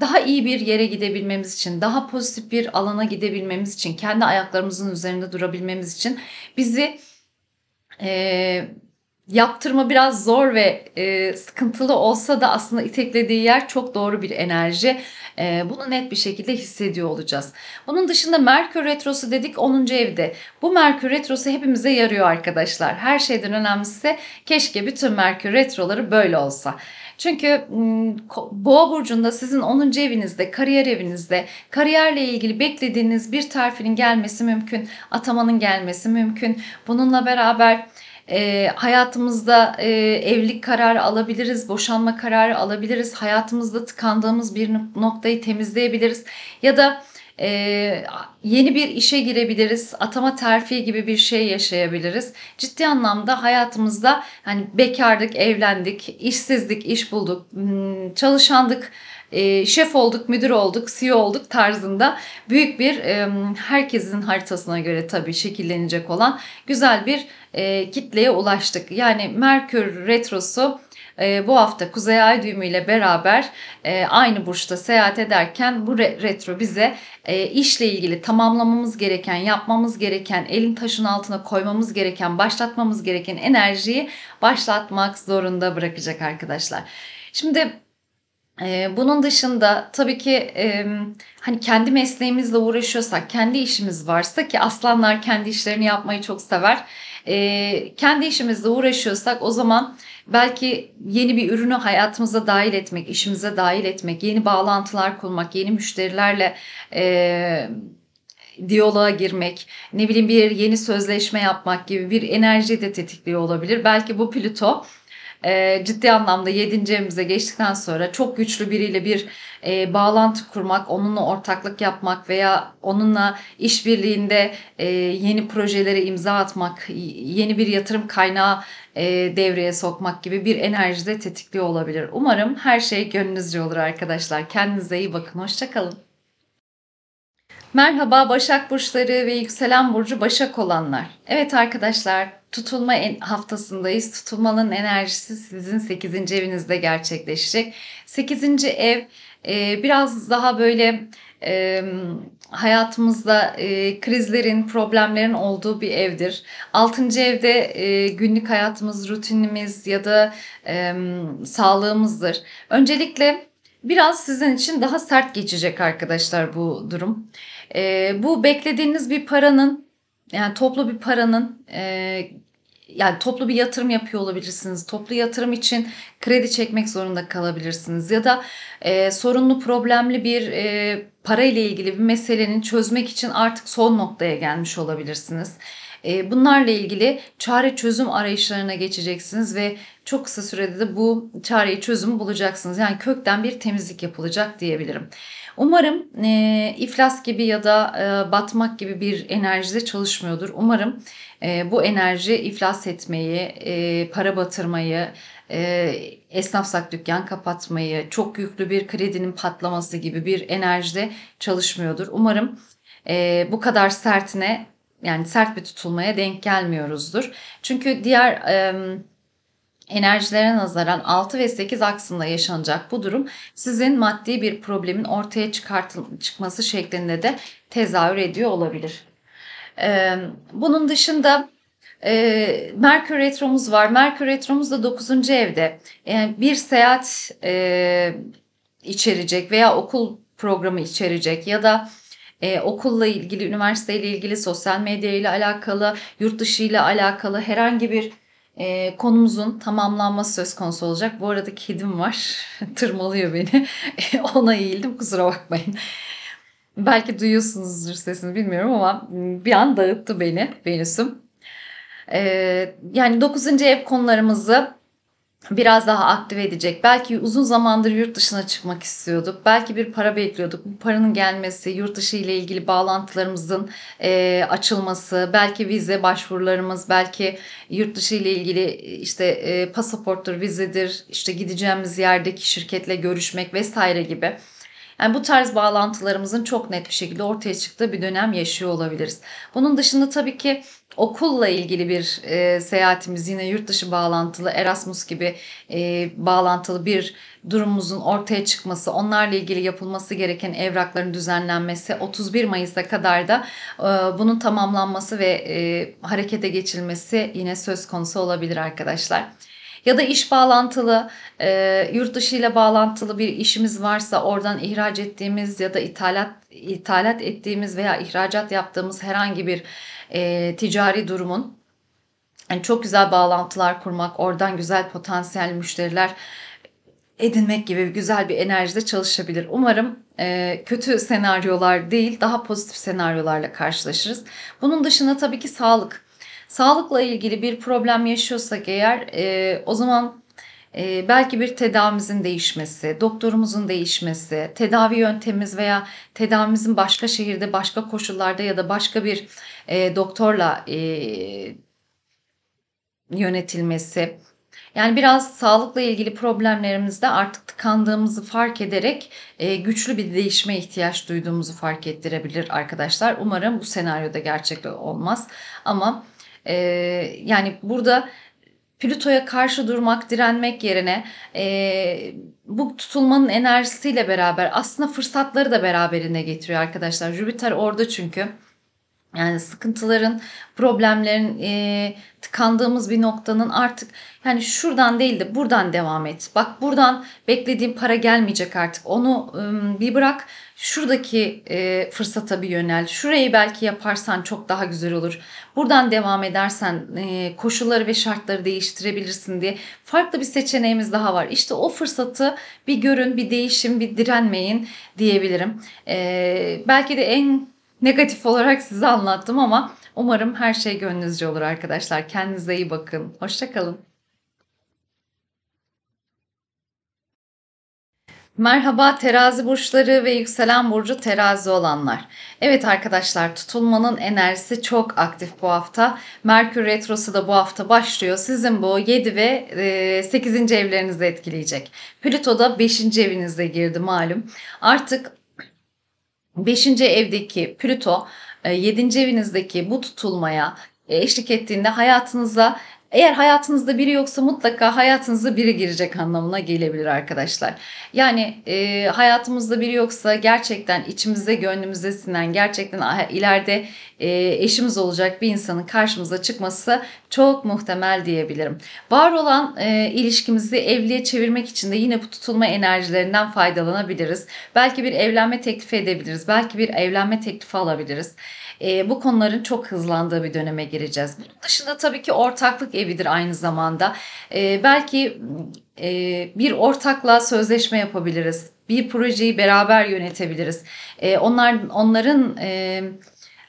Speaker 1: daha iyi bir yere gidebilmemiz için, daha pozitif bir alana gidebilmemiz için, kendi ayaklarımızın üzerinde durabilmemiz için bizi e, yaptırma biraz zor ve e, sıkıntılı olsa da aslında iteklediği yer çok doğru bir enerji. E, bunu net bir şekilde hissediyor olacağız. Bunun dışında Merkür Retrosu dedik 10. evde. Bu Merkür Retrosu hepimize yarıyor arkadaşlar. Her şeyden önemlisi keşke bütün Merkür Retroları böyle olsa. Çünkü Boğa burcunda sizin 10. evinizde, kariyer evinizde, kariyerle ilgili beklediğiniz bir tarifinin gelmesi mümkün, atamanın gelmesi mümkün. Bununla beraber e, hayatımızda e, evlilik kararı alabiliriz, boşanma kararı alabiliriz, hayatımızda tıkandığımız bir noktayı temizleyebiliriz ya da e, yeni bir işe girebiliriz, atama terfi gibi bir şey yaşayabiliriz. Ciddi anlamda hayatımızda hani bekardık, evlendik, işsizdik, iş bulduk, hmm, çalışandık e, şef olduk, müdür olduk, CEO olduk tarzında büyük bir e, herkesin haritasına göre tabii şekillenecek olan güzel bir e, kitleye ulaştık. Yani Merkür Retrosu bu hafta Kuzey Ay düğümü ile beraber aynı burçta seyahat ederken bu retro bize işle ilgili tamamlamamız gereken, yapmamız gereken, elin taşın altına koymamız gereken, başlatmamız gereken enerjiyi başlatmak zorunda bırakacak arkadaşlar. Şimdi ee, bunun dışında tabii ki hani kendi mesleğimizle uğraşıyorsak, kendi işimiz varsa ki aslanlar kendi işlerini yapmayı çok sever. Ee, kendi işimizle uğraşıyorsak o zaman belki yeni bir ürünü hayatımıza dahil etmek, işimize dahil etmek, yeni bağlantılar kurmak, yeni müşterilerle e, diyaloğa girmek, ne bileyim bir yeni sözleşme yapmak gibi bir enerji de tetikliyor olabilir. Belki bu Plüto e, ciddi anlamda 7. evimize geçtikten sonra çok güçlü biriyle bir e, bağlantı kurmak, onunla ortaklık yapmak veya onunla işbirliğinde e, yeni projelere imza atmak, yeni bir yatırım kaynağı e, devreye sokmak gibi bir enerji de tetikliyor olabilir. Umarım her şey gönlünüzce olur arkadaşlar. Kendinize iyi bakın. Hoşçakalın. Merhaba Başak Burçları ve Yükselen Burcu Başak olanlar. Evet arkadaşlar Tutulma haftasındayız. Tutulmanın enerjisi sizin 8. evinizde gerçekleşecek. 8. ev e, biraz daha böyle e, hayatımızda e, krizlerin, problemlerin olduğu bir evdir. Altıncı evde günlük hayatımız, rutinimiz ya da sağlığımızdır. Öncelikle biraz sizin için daha sert geçecek arkadaşlar bu durum. E, bu beklediğiniz bir paranın yani toplu bir paranın e, yani toplu bir yatırım yapıyor olabilirsiniz. Toplu yatırım için kredi çekmek zorunda kalabilirsiniz. Ya da e, sorunlu problemli bir e, para ile ilgili bir meselenin çözmek için artık son noktaya gelmiş olabilirsiniz. E, bunlarla ilgili çare çözüm arayışlarına geçeceksiniz ve çok kısa sürede de bu çareyi çözümü bulacaksınız. Yani kökten bir temizlik yapılacak diyebilirim. Umarım e, iflas gibi ya da e, batmak gibi bir enerjide çalışmıyordur. Umarım e, bu enerji iflas etmeyi, e, para batırmayı, e, esnafsak dükkan kapatmayı, çok yüklü bir kredinin patlaması gibi bir enerjide çalışmıyordur. Umarım e, bu kadar sertine yani sert bir tutulmaya denk gelmiyoruzdur. Çünkü diğer... E, enerjilere nazaran 6 ve 8 aksında yaşanacak bu durum sizin maddi bir problemin ortaya çıkması şeklinde de tezahür ediyor olabilir. Ee, bunun dışında e, Merkür Retromuz var. Merkür Retromuz da 9. evde. Yani bir seyahat e, içerecek veya okul programı içerecek ya da e, okulla ilgili, üniversiteyle ilgili, sosyal medya ile alakalı, yurt dışı ile alakalı herhangi bir e, konumuzun tamamlanması söz konusu olacak. Bu arada kedim var. Tırmalıyor beni. Ona eğildim kusura bakmayın. Belki duyuyorsunuzdur sesini bilmiyorum ama bir an dağıttı beni Venüs'üm. E, yani 9. ev konularımızı biraz daha aktive edecek. Belki uzun zamandır yurt dışına çıkmak istiyorduk. Belki bir para bekliyorduk. Bu paranın gelmesi, yurt dışı ile ilgili bağlantılarımızın e, açılması, belki vize başvurularımız, belki yurt dışı ile ilgili işte e, pasaporttur, vizedir, işte gideceğimiz yerdeki şirketle görüşmek vesaire gibi. Yani bu tarz bağlantılarımızın çok net bir şekilde ortaya çıktığı bir dönem yaşıyor olabiliriz. Bunun dışında tabii ki Okulla ilgili bir e, seyahatimiz yine yurt dışı bağlantılı Erasmus gibi e, bağlantılı bir durumumuzun ortaya çıkması, onlarla ilgili yapılması gereken evrakların düzenlenmesi 31 Mayıs'a kadar da e, bunun tamamlanması ve e, harekete geçilmesi yine söz konusu olabilir arkadaşlar ya da iş bağlantılı e, yurt dışı ile bağlantılı bir işimiz varsa oradan ihraç ettiğimiz ya da ithalat ithalat ettiğimiz veya ihracat yaptığımız herhangi bir e, ticari durumun. Yani çok güzel bağlantılar kurmak, oradan güzel potansiyel müşteriler edinmek gibi güzel bir enerjide çalışabilir. Umarım e, kötü senaryolar değil, daha pozitif senaryolarla karşılaşırız. Bunun dışında tabii ki sağlık. Sağlıkla ilgili bir problem yaşıyorsak eğer, e, o zaman ee, belki bir tedavimizin değişmesi, doktorumuzun değişmesi, tedavi yöntemimiz veya tedavimizin başka şehirde, başka koşullarda ya da başka bir e, doktorla e, yönetilmesi. Yani biraz sağlıkla ilgili problemlerimizde artık tıkandığımızı fark ederek e, güçlü bir değişme ihtiyaç duyduğumuzu fark ettirebilir arkadaşlar. Umarım bu senaryoda gerçek olmaz ama yani burada Plüto'ya karşı durmak, direnmek yerine e, bu tutulmanın enerjisiyle beraber aslında fırsatları da beraberine getiriyor arkadaşlar. Jüpiter orada çünkü. Yani sıkıntıların, problemlerin, e, tıkandığımız bir noktanın artık yani şuradan değil de buradan devam et. Bak buradan beklediğim para gelmeyecek artık. Onu e, bir bırak şuradaki e, fırsata bir yönel. Şurayı belki yaparsan çok daha güzel olur. Buradan devam edersen e, koşulları ve şartları değiştirebilirsin diye farklı bir seçeneğimiz daha var. İşte o fırsatı bir görün, bir değişim, bir direnmeyin diyebilirim. E, belki de en negatif olarak size anlattım ama umarım her şey gönlünüzce olur arkadaşlar. Kendinize iyi bakın. Hoşçakalın. Merhaba terazi burçları ve yükselen burcu terazi olanlar. Evet arkadaşlar tutulmanın enerjisi çok aktif bu hafta. Merkür Retrosu da bu hafta başlıyor. Sizin bu 7 ve 8. E, evlerinizi etkileyecek. Plüto da 5. evinizde girdi malum. Artık 5. evdeki Plüto 7. E, evinizdeki bu tutulmaya eşlik ettiğinde hayatınıza eğer hayatınızda biri yoksa mutlaka hayatınıza biri girecek anlamına gelebilir arkadaşlar. Yani e, hayatımızda biri yoksa gerçekten içimize gönlümüze sinen gerçekten ileride e, eşimiz olacak bir insanın karşımıza çıkması çok muhtemel diyebilirim. Var olan e, ilişkimizi evliye çevirmek için de yine bu tutulma enerjilerinden faydalanabiliriz. Belki bir evlenme teklifi edebiliriz. Belki bir evlenme teklifi alabiliriz e, bu konuların çok hızlandığı bir döneme gireceğiz. Bunun dışında tabii ki ortaklık evidir aynı zamanda. E, belki e, bir ortakla sözleşme yapabiliriz. Bir projeyi beraber yönetebiliriz. E, onlar onların e,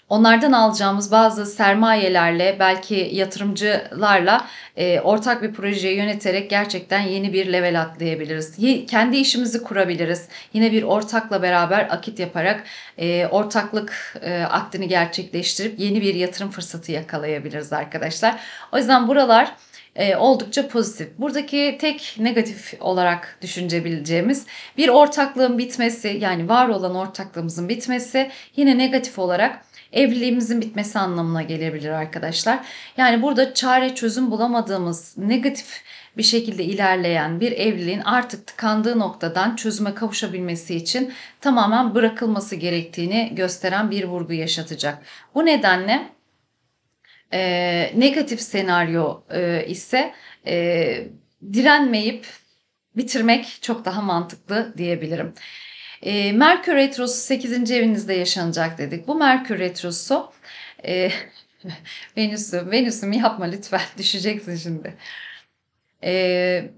Speaker 1: onlardan alacağımız bazı sermayelerle belki yatırımcılarla e, ortak bir projeyi yöneterek gerçekten yeni bir level atlayabiliriz. Y- kendi işimizi kurabiliriz. Yine bir ortakla beraber akit yaparak e, ortaklık e, akdini gerçekleştirip yeni bir yatırım fırsatı yakalayabiliriz arkadaşlar. O yüzden buralar e, oldukça pozitif. Buradaki tek negatif olarak düşünebileceğimiz bir ortaklığın bitmesi yani var olan ortaklığımızın bitmesi yine negatif olarak evliliğimizin bitmesi anlamına gelebilir arkadaşlar. Yani burada çare çözüm bulamadığımız negatif bir şekilde ilerleyen bir evliliğin artık tıkandığı noktadan çözüme kavuşabilmesi için tamamen bırakılması gerektiğini gösteren bir vurgu yaşatacak. Bu nedenle e, negatif senaryo e, ise e, direnmeyip bitirmek çok daha mantıklı diyebilirim. E, Merkür Retrosu 8. evinizde yaşanacak dedik. Bu Merkür Retrosu e, Venüs'ü, Venüs'üm yapma lütfen düşeceksin şimdi. E,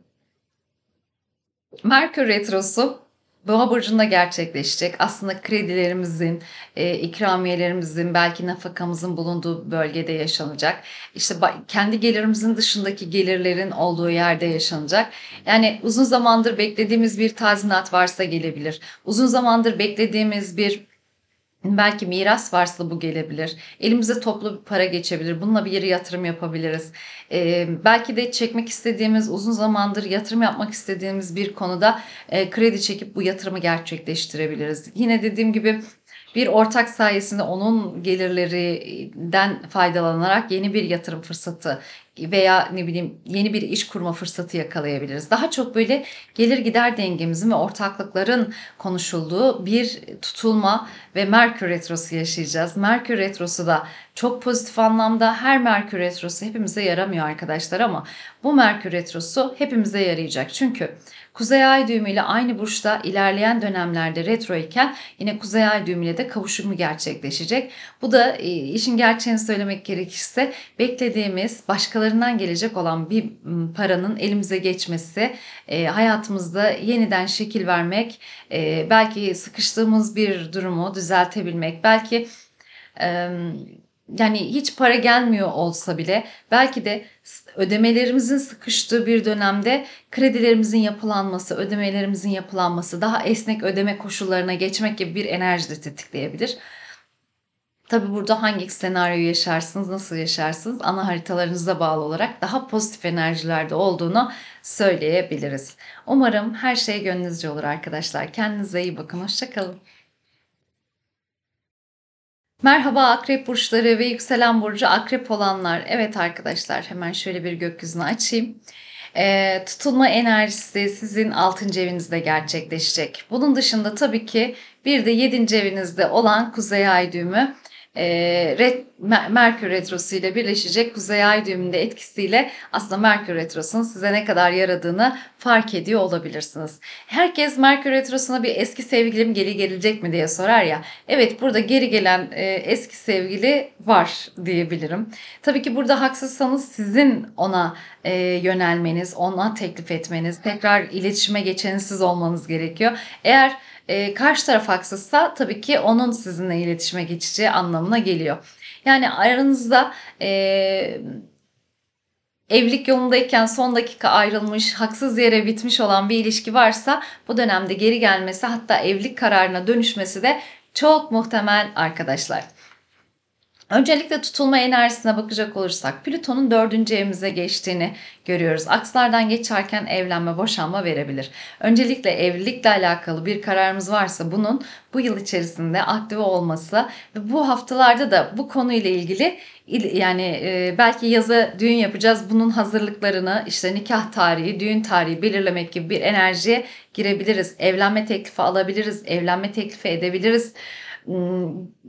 Speaker 1: Merkür Retrosu Boğa burcunda gerçekleşecek. Aslında kredilerimizin, e, ikramiyelerimizin, belki nafakamızın bulunduğu bölgede yaşanacak. İşte kendi gelirimizin dışındaki gelirlerin olduğu yerde yaşanacak. Yani uzun zamandır beklediğimiz bir tazminat varsa gelebilir. Uzun zamandır beklediğimiz bir Belki miras varsa bu gelebilir. Elimize toplu bir para geçebilir. Bununla bir yere yatırım yapabiliriz. Ee, belki de çekmek istediğimiz, uzun zamandır yatırım yapmak istediğimiz bir konuda e, kredi çekip bu yatırımı gerçekleştirebiliriz. Yine dediğim gibi bir ortak sayesinde onun gelirlerinden faydalanarak yeni bir yatırım fırsatı veya ne bileyim yeni bir iş kurma fırsatı yakalayabiliriz. Daha çok böyle gelir gider dengemizin ve ortaklıkların konuşulduğu bir tutulma ve Merkür Retrosu yaşayacağız. Merkür Retrosu da çok pozitif anlamda her Merkür Retrosu hepimize yaramıyor arkadaşlar ama bu Merkür Retrosu hepimize yarayacak. Çünkü Kuzey ay düğümü ile aynı burçta ilerleyen dönemlerde retro iken yine kuzey ay düğümü ile de kavuşumu gerçekleşecek. Bu da e, işin gerçeğini söylemek gerekirse beklediğimiz başkalarından gelecek olan bir paranın elimize geçmesi, e, hayatımızda yeniden şekil vermek, e, belki sıkıştığımız bir durumu düzeltebilmek, belki yani hiç para gelmiyor olsa bile belki de ödemelerimizin sıkıştığı bir dönemde kredilerimizin yapılanması, ödemelerimizin yapılanması, daha esnek ödeme koşullarına geçmek gibi bir enerji de tetikleyebilir. Tabi burada hangi senaryoyu yaşarsınız, nasıl yaşarsınız ana haritalarınıza bağlı olarak daha pozitif enerjilerde olduğunu söyleyebiliriz. Umarım her şey gönlünüzce olur arkadaşlar. Kendinize iyi bakın. Hoşçakalın. Merhaba akrep burçları ve yükselen burcu akrep olanlar. Evet arkadaşlar hemen şöyle bir gökyüzünü açayım. E, tutulma enerjisi sizin 6. evinizde gerçekleşecek. Bunun dışında tabii ki bir de 7. evinizde olan kuzey ay düğümü e, ee, red, Merkür Retrosu ile birleşecek Kuzey Ay düğümünde etkisiyle aslında Merkür Retrosu'nun size ne kadar yaradığını fark ediyor olabilirsiniz. Herkes Merkür Retrosu'na bir eski sevgilim geri gelecek mi diye sorar ya. Evet burada geri gelen e, eski sevgili var diyebilirim. Tabii ki burada haksızsanız sizin ona e, yönelmeniz, ona teklif etmeniz, tekrar iletişime geçeniz siz olmanız gerekiyor. Eğer e, karşı taraf haksızsa tabii ki onun sizinle iletişime geçeceği anlamına geliyor. Yani aranızda e, evlilik yolundayken son dakika ayrılmış, haksız yere bitmiş olan bir ilişki varsa bu dönemde geri gelmesi hatta evlilik kararına dönüşmesi de çok muhtemel arkadaşlar. Öncelikle tutulma enerjisine bakacak olursak Plüton'un dördüncü evimize geçtiğini görüyoruz. Akslardan geçerken evlenme, boşanma verebilir. Öncelikle evlilikle alakalı bir kararımız varsa bunun bu yıl içerisinde aktive olması ve bu haftalarda da bu konuyla ilgili yani e, belki yazı düğün yapacağız. Bunun hazırlıklarını işte nikah tarihi, düğün tarihi belirlemek gibi bir enerjiye girebiliriz. Evlenme teklifi alabiliriz, evlenme teklifi edebiliriz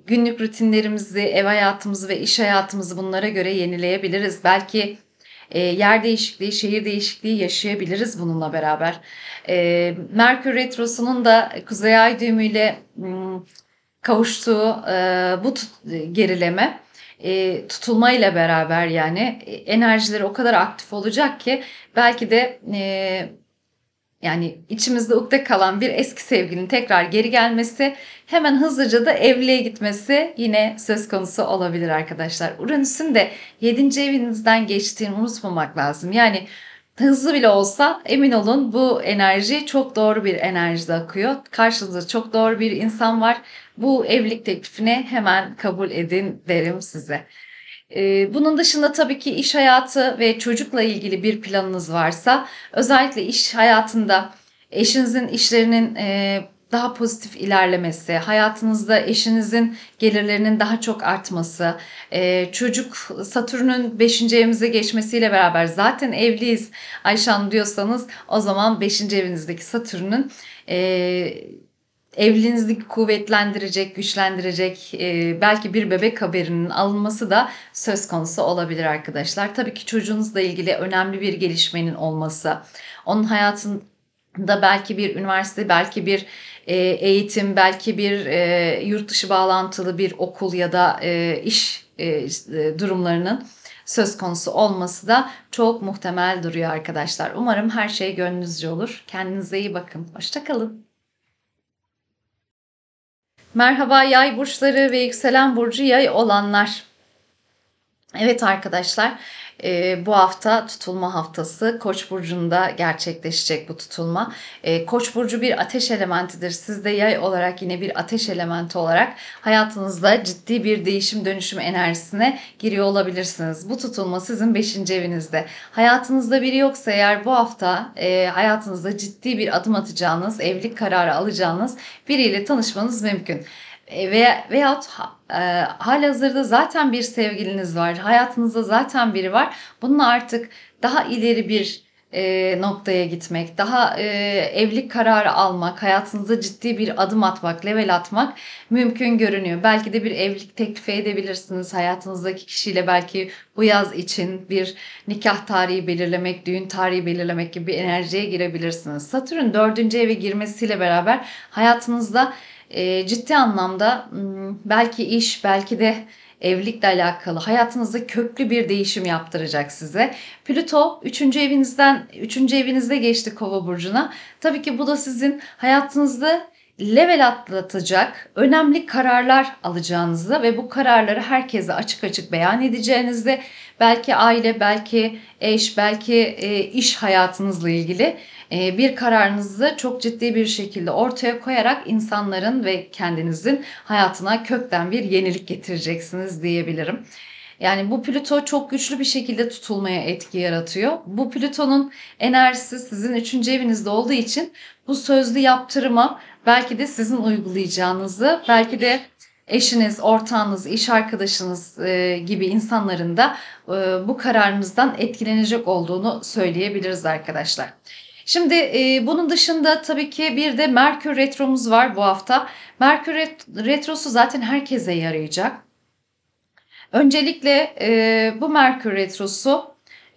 Speaker 1: günlük rutinlerimizi, ev hayatımızı ve iş hayatımızı bunlara göre yenileyebiliriz. Belki e, yer değişikliği, şehir değişikliği yaşayabiliriz bununla beraber. E, Merkür Retrosu'nun da Kuzey Ay düğümüyle kavuştuğu e, bu e, gerileme e, tutulma ile beraber yani e, enerjileri o kadar aktif olacak ki belki de e, yani içimizde ukde kalan bir eski sevginin tekrar geri gelmesi, hemen hızlıca da evliliğe gitmesi yine söz konusu olabilir arkadaşlar. Uranüs'ün de 7. evinizden geçtiğini unutmamak lazım. Yani hızlı bile olsa emin olun bu enerji çok doğru bir enerjide akıyor. Karşınızda çok doğru bir insan var. Bu evlilik teklifini hemen kabul edin derim size. Ee, bunun dışında tabii ki iş hayatı ve çocukla ilgili bir planınız varsa özellikle iş hayatında eşinizin işlerinin e, daha pozitif ilerlemesi, hayatınızda eşinizin gelirlerinin daha çok artması, e, çocuk Satürn'ün 5. evimize geçmesiyle beraber zaten evliyiz Ayşan diyorsanız o zaman 5. evinizdeki Satürn'ün e, evliliğinizi kuvvetlendirecek, güçlendirecek e, belki bir bebek haberinin alınması da söz konusu olabilir arkadaşlar. Tabii ki çocuğunuzla ilgili önemli bir gelişmenin olması, onun hayatında belki bir üniversite, belki bir e, eğitim, belki bir e, yurt dışı bağlantılı bir okul ya da e, iş e, e durumlarının söz konusu olması da çok muhtemel duruyor arkadaşlar. Umarım her şey gönlünüzce olur. Kendinize iyi bakın. Hoşçakalın. Merhaba yay burçları ve yükselen burcu yay olanlar. Evet arkadaşlar e, bu hafta tutulma haftası Koç burcunda gerçekleşecek bu tutulma. E, Koç burcu bir ateş elementidir. Siz de yay olarak yine bir ateş elementi olarak hayatınızda ciddi bir değişim dönüşüm enerjisine giriyor olabilirsiniz. Bu tutulma sizin 5. evinizde. Hayatınızda biri yoksa eğer bu hafta e, hayatınızda ciddi bir adım atacağınız, evlilik kararı alacağınız biriyle tanışmanız mümkün veya veyahut e, halihazırda zaten bir sevgiliniz var, hayatınızda zaten biri var. bunun artık daha ileri bir e, noktaya gitmek, daha e, evlilik kararı almak, hayatınızda ciddi bir adım atmak, level atmak mümkün görünüyor. Belki de bir evlilik teklifi edebilirsiniz hayatınızdaki kişiyle belki bu yaz için bir nikah tarihi belirlemek, düğün tarihi belirlemek gibi bir enerjiye girebilirsiniz. Satürn dördüncü eve girmesiyle beraber hayatınızda e, ciddi anlamda hmm, belki iş, belki de evlilikle alakalı hayatınızda köklü bir değişim yaptıracak size. Plüto 3. evinizden 3. evinizde geçti Kova burcuna. Tabii ki bu da sizin hayatınızda level atlatacak önemli kararlar alacağınızda ve bu kararları herkese açık açık beyan edeceğinizde belki aile, belki eş, belki e, iş hayatınızla ilgili e, bir kararınızı çok ciddi bir şekilde ortaya koyarak insanların ve kendinizin hayatına kökten bir yenilik getireceksiniz diyebilirim. Yani bu Plüto çok güçlü bir şekilde tutulmaya etki yaratıyor. Bu Plüto'nun enerjisi sizin üçüncü evinizde olduğu için bu sözlü yaptırıma belki de sizin uygulayacağınızı, belki de eşiniz, ortağınız, iş arkadaşınız e, gibi insanların da e, bu kararınızdan etkilenecek olduğunu söyleyebiliriz arkadaşlar. Şimdi e, bunun dışında tabii ki bir de Merkür Retromuz var bu hafta. Merkür Retrosu zaten herkese yarayacak. Öncelikle e, bu Merkür Retrosu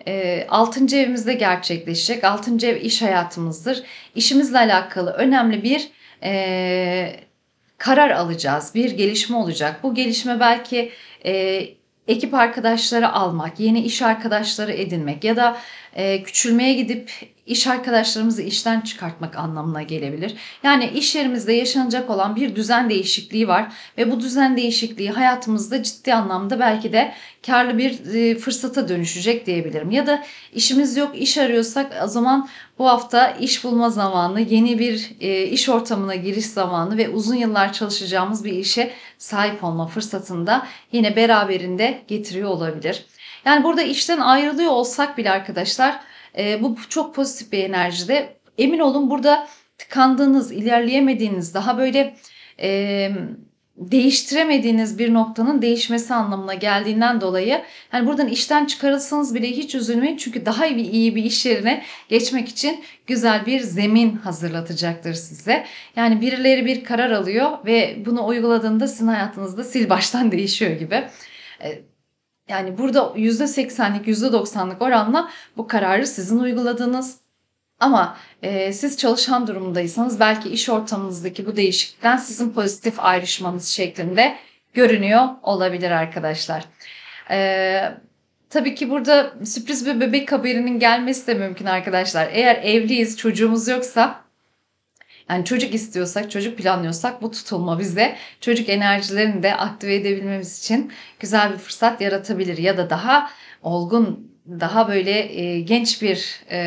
Speaker 1: e, 6. evimizde gerçekleşecek. 6. ev iş hayatımızdır. İşimizle alakalı önemli bir e, karar alacağız. Bir gelişme olacak. Bu gelişme belki e, ekip arkadaşları almak, yeni iş arkadaşları edinmek ya da e, küçülmeye gidip iş arkadaşlarımızı işten çıkartmak anlamına gelebilir. Yani iş yerimizde yaşanacak olan bir düzen değişikliği var ve bu düzen değişikliği hayatımızda ciddi anlamda belki de karlı bir e, fırsata dönüşecek diyebilirim. Ya da işimiz yok, iş arıyorsak o zaman bu hafta iş bulma zamanı, yeni bir e, iş ortamına giriş zamanı ve uzun yıllar çalışacağımız bir işe sahip olma fırsatında yine beraberinde getiriyor olabilir. Yani burada işten ayrılıyor olsak bile arkadaşlar e, bu çok pozitif bir enerjide. Emin olun burada tıkandığınız, ilerleyemediğiniz, daha böyle e, değiştiremediğiniz bir noktanın değişmesi anlamına geldiğinden dolayı yani buradan işten çıkarılsanız bile hiç üzülmeyin çünkü daha iyi, iyi bir iş yerine geçmek için güzel bir zemin hazırlatacaktır size. Yani birileri bir karar alıyor ve bunu uyguladığında sizin hayatınızda sil baştan değişiyor gibi. Ee, yani burada %80'lik %90'lık oranla bu kararı sizin uyguladığınız ama e, siz çalışan durumdaysanız belki iş ortamınızdaki bu değişiklikten sizin pozitif ayrışmanız şeklinde görünüyor olabilir arkadaşlar. E, tabii ki burada sürpriz bir bebek haberinin gelmesi de mümkün arkadaşlar. Eğer evliyiz çocuğumuz yoksa yani çocuk istiyorsak, çocuk planlıyorsak bu tutulma bize çocuk enerjilerini de aktive edebilmemiz için güzel bir fırsat yaratabilir ya da daha olgun daha böyle e, genç bir e,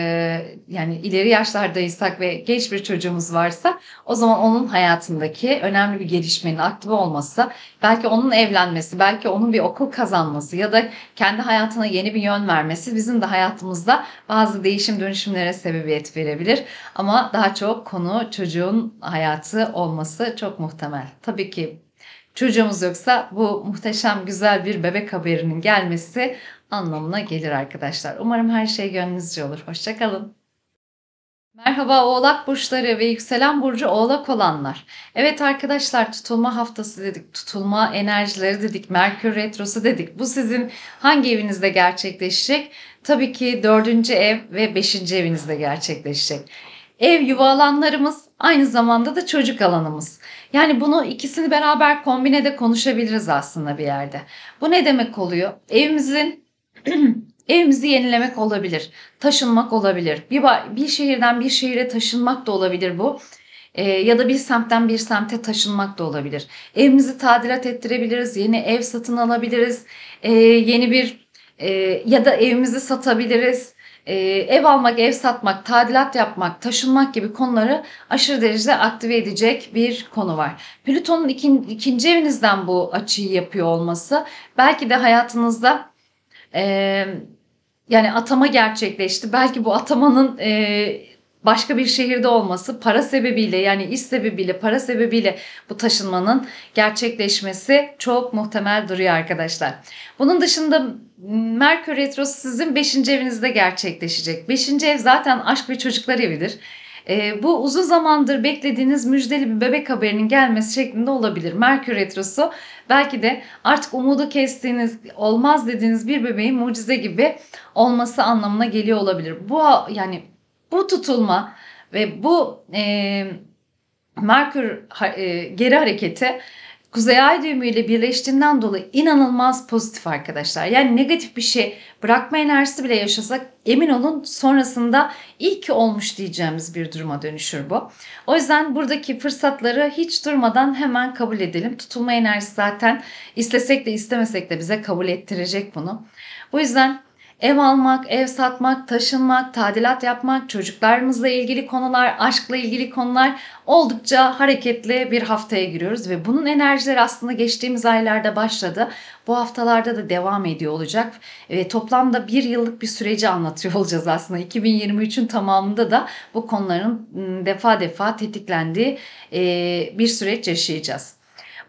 Speaker 1: yani ileri yaşlardaysak ve genç bir çocuğumuz varsa o zaman onun hayatındaki önemli bir gelişmenin aktif olması, belki onun evlenmesi, belki onun bir okul kazanması ya da kendi hayatına yeni bir yön vermesi bizim de hayatımızda bazı değişim dönüşümlere sebebiyet verebilir. Ama daha çok konu çocuğun hayatı olması çok muhtemel. Tabii ki çocuğumuz yoksa bu muhteşem güzel bir bebek haberinin gelmesi anlamına gelir arkadaşlar. Umarım her şey gönlünüzce olur. Hoşçakalın. Merhaba Oğlak burçları ve yükselen burcu Oğlak olanlar. Evet arkadaşlar tutulma haftası dedik, tutulma enerjileri dedik, Merkür retrosu dedik. Bu sizin hangi evinizde gerçekleşecek? Tabii ki 4. ev ve beşinci evinizde gerçekleşecek. Ev yuva alanlarımız aynı zamanda da çocuk alanımız. Yani bunu ikisini beraber kombine de konuşabiliriz aslında bir yerde. Bu ne demek oluyor? Evimizin Evimizi yenilemek olabilir, taşınmak olabilir. Bir, bir şehirden bir şehire taşınmak da olabilir bu. E, ya da bir semtten bir semte taşınmak da olabilir. Evimizi tadilat ettirebiliriz, yeni ev satın alabiliriz, e, yeni bir e, ya da evimizi satabiliriz. E, ev almak, ev satmak, tadilat yapmak, taşınmak gibi konuları aşırı derecede aktive edecek bir konu var. Plüton'un ikin, ikinci evinizden bu açıyı yapıyor olması belki de hayatınızda e, yani atama gerçekleşti. Belki bu atamanın e, başka bir şehirde olması para sebebiyle yani iş sebebiyle para sebebiyle bu taşınmanın gerçekleşmesi çok muhtemel duruyor arkadaşlar. Bunun dışında Merkür Retrosu sizin 5. evinizde gerçekleşecek. 5. ev zaten aşk ve çocuklar evidir. E, bu uzun zamandır beklediğiniz müjdeli bir bebek haberinin gelmesi şeklinde olabilir. Merkür Retrosu belki de artık umudu kestiğiniz, olmaz dediğiniz bir bebeğin mucize gibi olması anlamına geliyor olabilir. Bu yani bu tutulma ve bu e, Merkür e, geri hareketi Kuzey Ay düğümü ile birleştiğinden dolayı inanılmaz pozitif arkadaşlar. Yani negatif bir şey bırakma enerjisi bile yaşasak emin olun sonrasında iyi ki olmuş diyeceğimiz bir duruma dönüşür bu. O yüzden buradaki fırsatları hiç durmadan hemen kabul edelim. Tutulma enerjisi zaten istesek de istemesek de bize kabul ettirecek bunu. Bu yüzden Ev almak, ev satmak, taşınmak, tadilat yapmak, çocuklarımızla ilgili konular, aşkla ilgili konular oldukça hareketli bir haftaya giriyoruz ve bunun enerjileri aslında geçtiğimiz aylarda başladı. Bu haftalarda da devam ediyor olacak ve toplamda bir yıllık bir süreci anlatıyor olacağız aslında. 2023'ün tamamında da bu konuların ıı, defa defa tetiklendiği bir süreç yaşayacağız.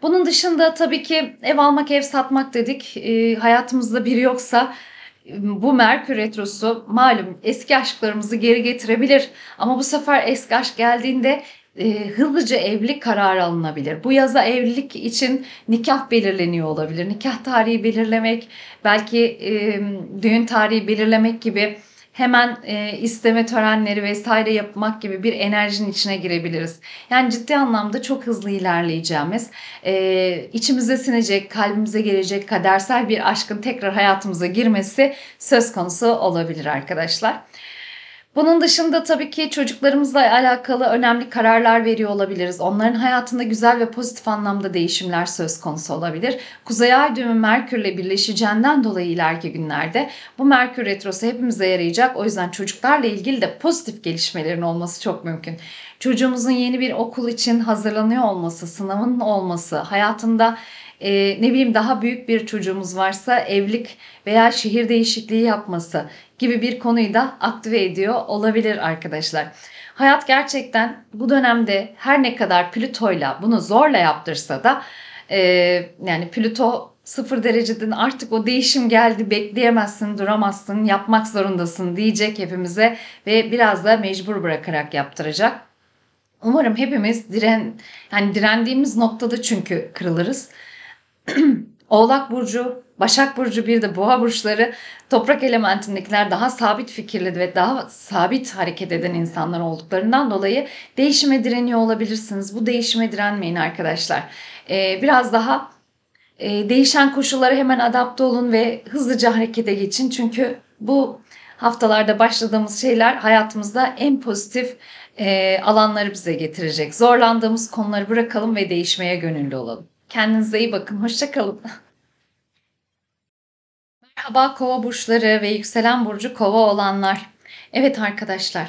Speaker 1: Bunun dışında tabii ki ev almak, ev satmak dedik. E, hayatımızda biri yoksa bu Merkür Retrosu malum eski aşklarımızı geri getirebilir. Ama bu sefer eski aşk geldiğinde e, hızlıca evlilik kararı alınabilir. Bu yaza evlilik için nikah belirleniyor olabilir. Nikah tarihi belirlemek, belki e, düğün tarihi belirlemek gibi hemen e, isteme törenleri vesaire yapmak gibi bir enerjinin içine girebiliriz. Yani ciddi anlamda çok hızlı ilerleyeceğimiz, e, içimize sinecek, kalbimize gelecek kadersel bir aşkın tekrar hayatımıza girmesi söz konusu olabilir arkadaşlar. Bunun dışında tabii ki çocuklarımızla alakalı önemli kararlar veriyor olabiliriz. Onların hayatında güzel ve pozitif anlamda değişimler söz konusu olabilir. Kuzey Ay düğümü Merkür'le birleşeceğinden dolayı ileriki günlerde bu Merkür retrosu hepimize yarayacak. O yüzden çocuklarla ilgili de pozitif gelişmelerin olması çok mümkün. Çocuğumuzun yeni bir okul için hazırlanıyor olması, sınavın olması, hayatında e, ne bileyim daha büyük bir çocuğumuz varsa evlilik veya şehir değişikliği yapması gibi bir konuyu da aktive ediyor olabilir arkadaşlar. Hayat gerçekten bu dönemde her ne kadar Plüto'yla bunu zorla yaptırsa da e, yani Plüto sıfır dereceden artık o değişim geldi bekleyemezsin duramazsın yapmak zorundasın diyecek hepimize ve biraz da mecbur bırakarak yaptıracak. Umarım hepimiz diren yani direndiğimiz noktada çünkü kırılırız. Oğlak burcu Başak Burcu bir de Boğa Burçları toprak elementindekiler daha sabit fikirli ve daha sabit hareket eden insanlar olduklarından dolayı değişime direniyor olabilirsiniz. Bu değişime direnmeyin arkadaşlar. Ee, biraz daha e, değişen koşullara hemen adapte olun ve hızlıca harekete geçin. Çünkü bu haftalarda başladığımız şeyler hayatımızda en pozitif e, alanları bize getirecek. Zorlandığımız konuları bırakalım ve değişmeye gönüllü olalım. Kendinize iyi bakın. Hoşçakalın. Merhaba kova burçları ve yükselen burcu kova olanlar. Evet arkadaşlar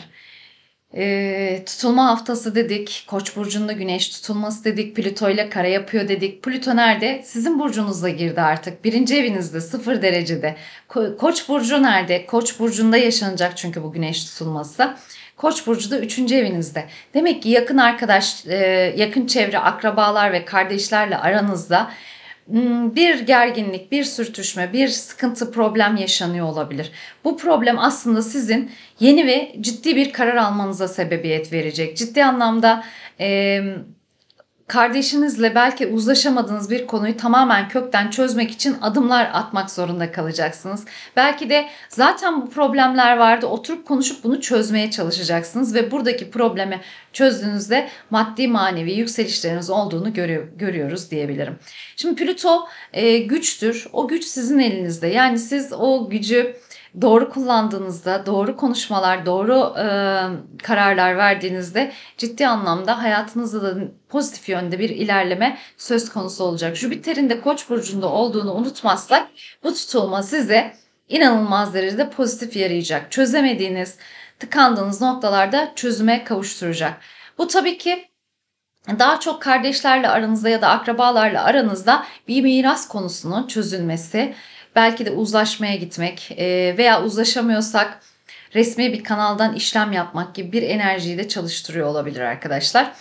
Speaker 1: e, tutulma haftası dedik, koç burcunda güneş tutulması dedik, Plüto ile kara yapıyor dedik. Plüto nerede? Sizin burcunuzla girdi artık. Birinci evinizde sıfır derecede. Ko- koç burcu nerede? Koç burcunda yaşanacak çünkü bu güneş tutulması. Koç burcu da 3. evinizde. Demek ki yakın arkadaş, e, yakın çevre, akrabalar ve kardeşlerle aranızda Hmm, bir gerginlik, bir sürtüşme, bir sıkıntı, problem yaşanıyor olabilir. Bu problem aslında sizin yeni ve ciddi bir karar almanıza sebebiyet verecek. Ciddi anlamda... E, kardeşinizle belki uzlaşamadığınız bir konuyu tamamen kökten çözmek için adımlar atmak zorunda kalacaksınız. Belki de zaten bu problemler vardı oturup konuşup bunu çözmeye çalışacaksınız ve buradaki problemi çözdüğünüzde maddi manevi yükselişleriniz olduğunu görüyoruz diyebilirim. Şimdi Plüto e, güçtür. O güç sizin elinizde. Yani siz o gücü doğru kullandığınızda, doğru konuşmalar, doğru e, kararlar verdiğinizde ciddi anlamda hayatınızda da pozitif yönde bir ilerleme söz konusu olacak. Jüpiter'in de Koç burcunda olduğunu unutmazsak bu tutulma size inanılmaz derecede pozitif yarayacak. Çözemediğiniz, tıkandığınız noktalarda çözüme kavuşturacak. Bu tabii ki daha çok kardeşlerle aranızda ya da akrabalarla aranızda bir miras konusunun çözülmesi, Belki de uzlaşmaya gitmek e, veya uzlaşamıyorsak resmi bir kanaldan işlem yapmak gibi bir enerjiyi de çalıştırıyor olabilir arkadaşlar.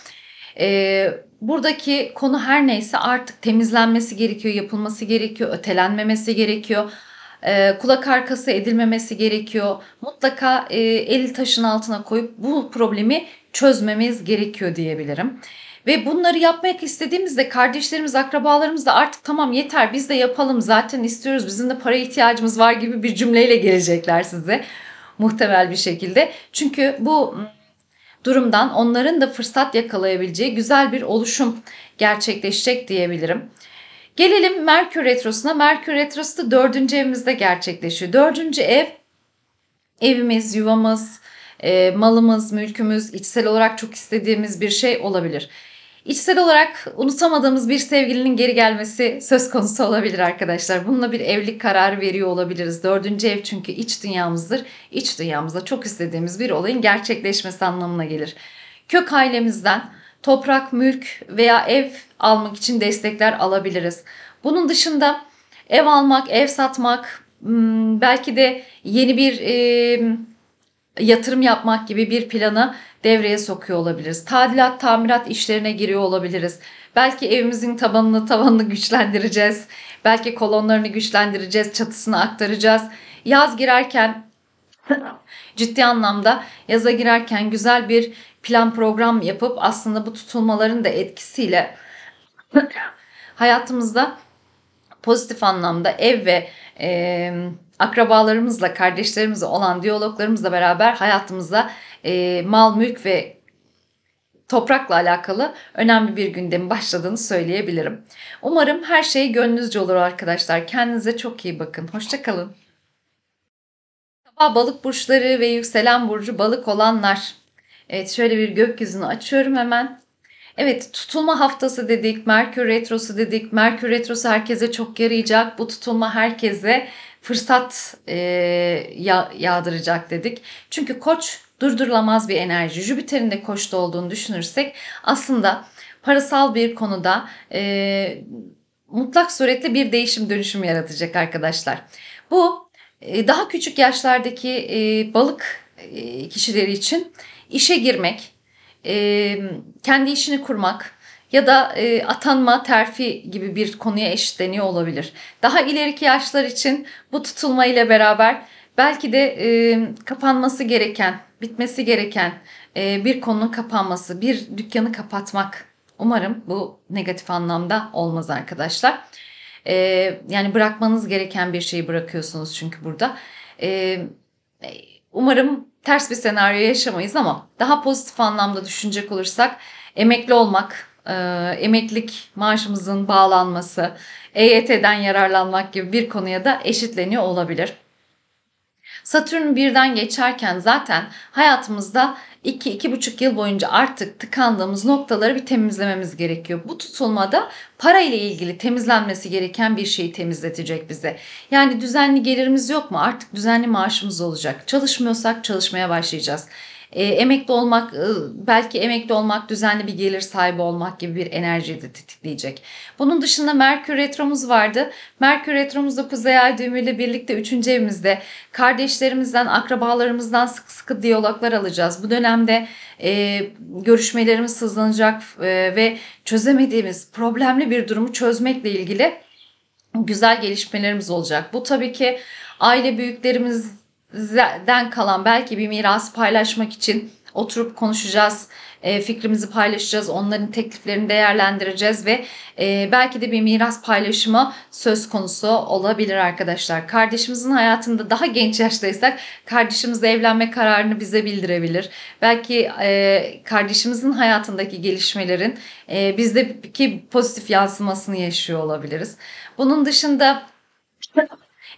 Speaker 1: E, buradaki konu her neyse artık temizlenmesi gerekiyor, yapılması gerekiyor, ötelenmemesi gerekiyor. E, kulak arkası edilmemesi gerekiyor. Mutlaka e, el taşın altına koyup bu problemi çözmemiz gerekiyor diyebilirim. Ve bunları yapmak istediğimizde kardeşlerimiz, akrabalarımız da artık tamam yeter biz de yapalım zaten istiyoruz bizim de para ihtiyacımız var gibi bir cümleyle gelecekler size muhtemel bir şekilde. Çünkü bu durumdan onların da fırsat yakalayabileceği güzel bir oluşum gerçekleşecek diyebilirim. Gelelim Merkür Retrosu'na. Merkür Retrosu da dördüncü evimizde gerçekleşiyor. Dördüncü ev evimiz, yuvamız, malımız, mülkümüz, içsel olarak çok istediğimiz bir şey olabilir. İçsel olarak unutamadığımız bir sevgilinin geri gelmesi söz konusu olabilir arkadaşlar. Bununla bir evlilik kararı veriyor olabiliriz. Dördüncü ev çünkü iç dünyamızdır. İç dünyamızda çok istediğimiz bir olayın gerçekleşmesi anlamına gelir. Kök ailemizden toprak, mülk veya ev almak için destekler alabiliriz. Bunun dışında ev almak, ev satmak, hmm, belki de yeni bir yatırım yapmak gibi bir planı devreye sokuyor olabiliriz. Tadilat, tamirat işlerine giriyor olabiliriz. Belki evimizin tabanını tavanını güçlendireceğiz. Belki kolonlarını güçlendireceğiz, çatısını aktaracağız. Yaz girerken ciddi anlamda yaza girerken güzel bir plan program yapıp aslında bu tutulmaların da etkisiyle hayatımızda pozitif anlamda ev ve e, akrabalarımızla, kardeşlerimizle olan diyaloglarımızla beraber hayatımızda e, mal, mülk ve toprakla alakalı önemli bir gündemin başladığını söyleyebilirim. Umarım her şey gönlünüzce olur arkadaşlar. Kendinize çok iyi bakın. Hoşçakalın. Sabah balık burçları ve yükselen burcu balık olanlar. Evet şöyle bir gökyüzünü açıyorum hemen. Evet tutulma haftası dedik, Merkür Retrosu dedik. Merkür Retrosu herkese çok yarayacak. Bu tutulma herkese fırsat e, yağdıracak dedik. Çünkü koç durdurulamaz bir enerji. Jüpiter'in de koçta olduğunu düşünürsek aslında parasal bir konuda e, mutlak suretle bir değişim dönüşüm yaratacak arkadaşlar. Bu e, daha küçük yaşlardaki balık kişileri için işe girmek, kendi işini kurmak, ya da e, atanma, terfi gibi bir konuya eşitleniyor olabilir. Daha ileriki yaşlar için bu tutulma ile beraber belki de e, kapanması gereken, bitmesi gereken e, bir konunun kapanması, bir dükkanı kapatmak. Umarım bu negatif anlamda olmaz arkadaşlar. E, yani bırakmanız gereken bir şeyi bırakıyorsunuz çünkü burada. E, umarım ters bir senaryo yaşamayız ama daha pozitif anlamda düşünecek olursak emekli olmak, e, emeklilik maaşımızın bağlanması, EYT'den yararlanmak gibi bir konuya da eşitleniyor olabilir. Satürn birden geçerken zaten hayatımızda 2 buçuk yıl boyunca artık tıkandığımız noktaları bir temizlememiz gerekiyor. Bu tutulmada para ile ilgili temizlenmesi gereken bir şeyi temizletecek bize. Yani düzenli gelirimiz yok mu? Artık düzenli maaşımız olacak. Çalışmıyorsak çalışmaya başlayacağız. E, emekli olmak e, belki emekli olmak düzenli bir gelir sahibi olmak gibi bir enerjiyi de tetikleyecek. Bunun dışında Merkür Retromuz vardı. Merkür Retromuz da Kuzey Ay düğümüyle birlikte 3. evimizde kardeşlerimizden, akrabalarımızdan sık sıkı diyaloglar alacağız. Bu dönemde e, görüşmelerimiz hızlanacak e, ve çözemediğimiz problemli bir durumu çözmekle ilgili güzel gelişmelerimiz olacak. Bu tabii ki aile büyüklerimiz den kalan belki bir miras paylaşmak için oturup konuşacağız, e, fikrimizi paylaşacağız, onların tekliflerini değerlendireceğiz ve e, belki de bir miras paylaşımı söz konusu olabilir arkadaşlar. Kardeşimizin hayatında daha genç yaştaysak kardeşimizle evlenme kararını bize bildirebilir. Belki e, kardeşimizin hayatındaki gelişmelerin bizdeki pozitif yansımasını yaşıyor olabiliriz. Bunun dışında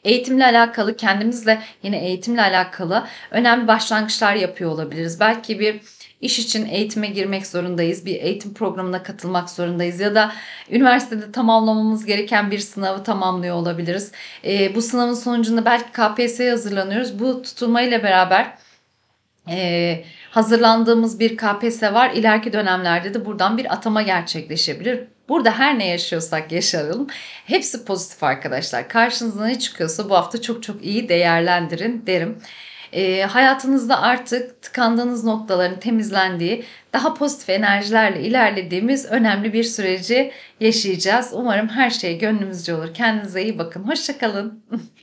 Speaker 1: Eğitimle alakalı kendimizle yine eğitimle alakalı önemli başlangıçlar yapıyor olabiliriz. Belki bir iş için eğitime girmek zorundayız, bir eğitim programına katılmak zorundayız ya da üniversitede tamamlamamız gereken bir sınavı tamamlıyor olabiliriz. E, bu sınavın sonucunda belki KPSS'ye hazırlanıyoruz. Bu tutulmayla beraber e, hazırlandığımız bir KPSS var. İleriki dönemlerde de buradan bir atama gerçekleşebilir. Burada her ne yaşıyorsak yaşayalım. Hepsi pozitif arkadaşlar. Karşınıza ne çıkıyorsa bu hafta çok çok iyi değerlendirin derim. E, hayatınızda artık tıkandığınız noktaların temizlendiği, daha pozitif enerjilerle ilerlediğimiz önemli bir süreci yaşayacağız. Umarım her şey gönlümüzce olur. Kendinize iyi bakın. Hoşçakalın.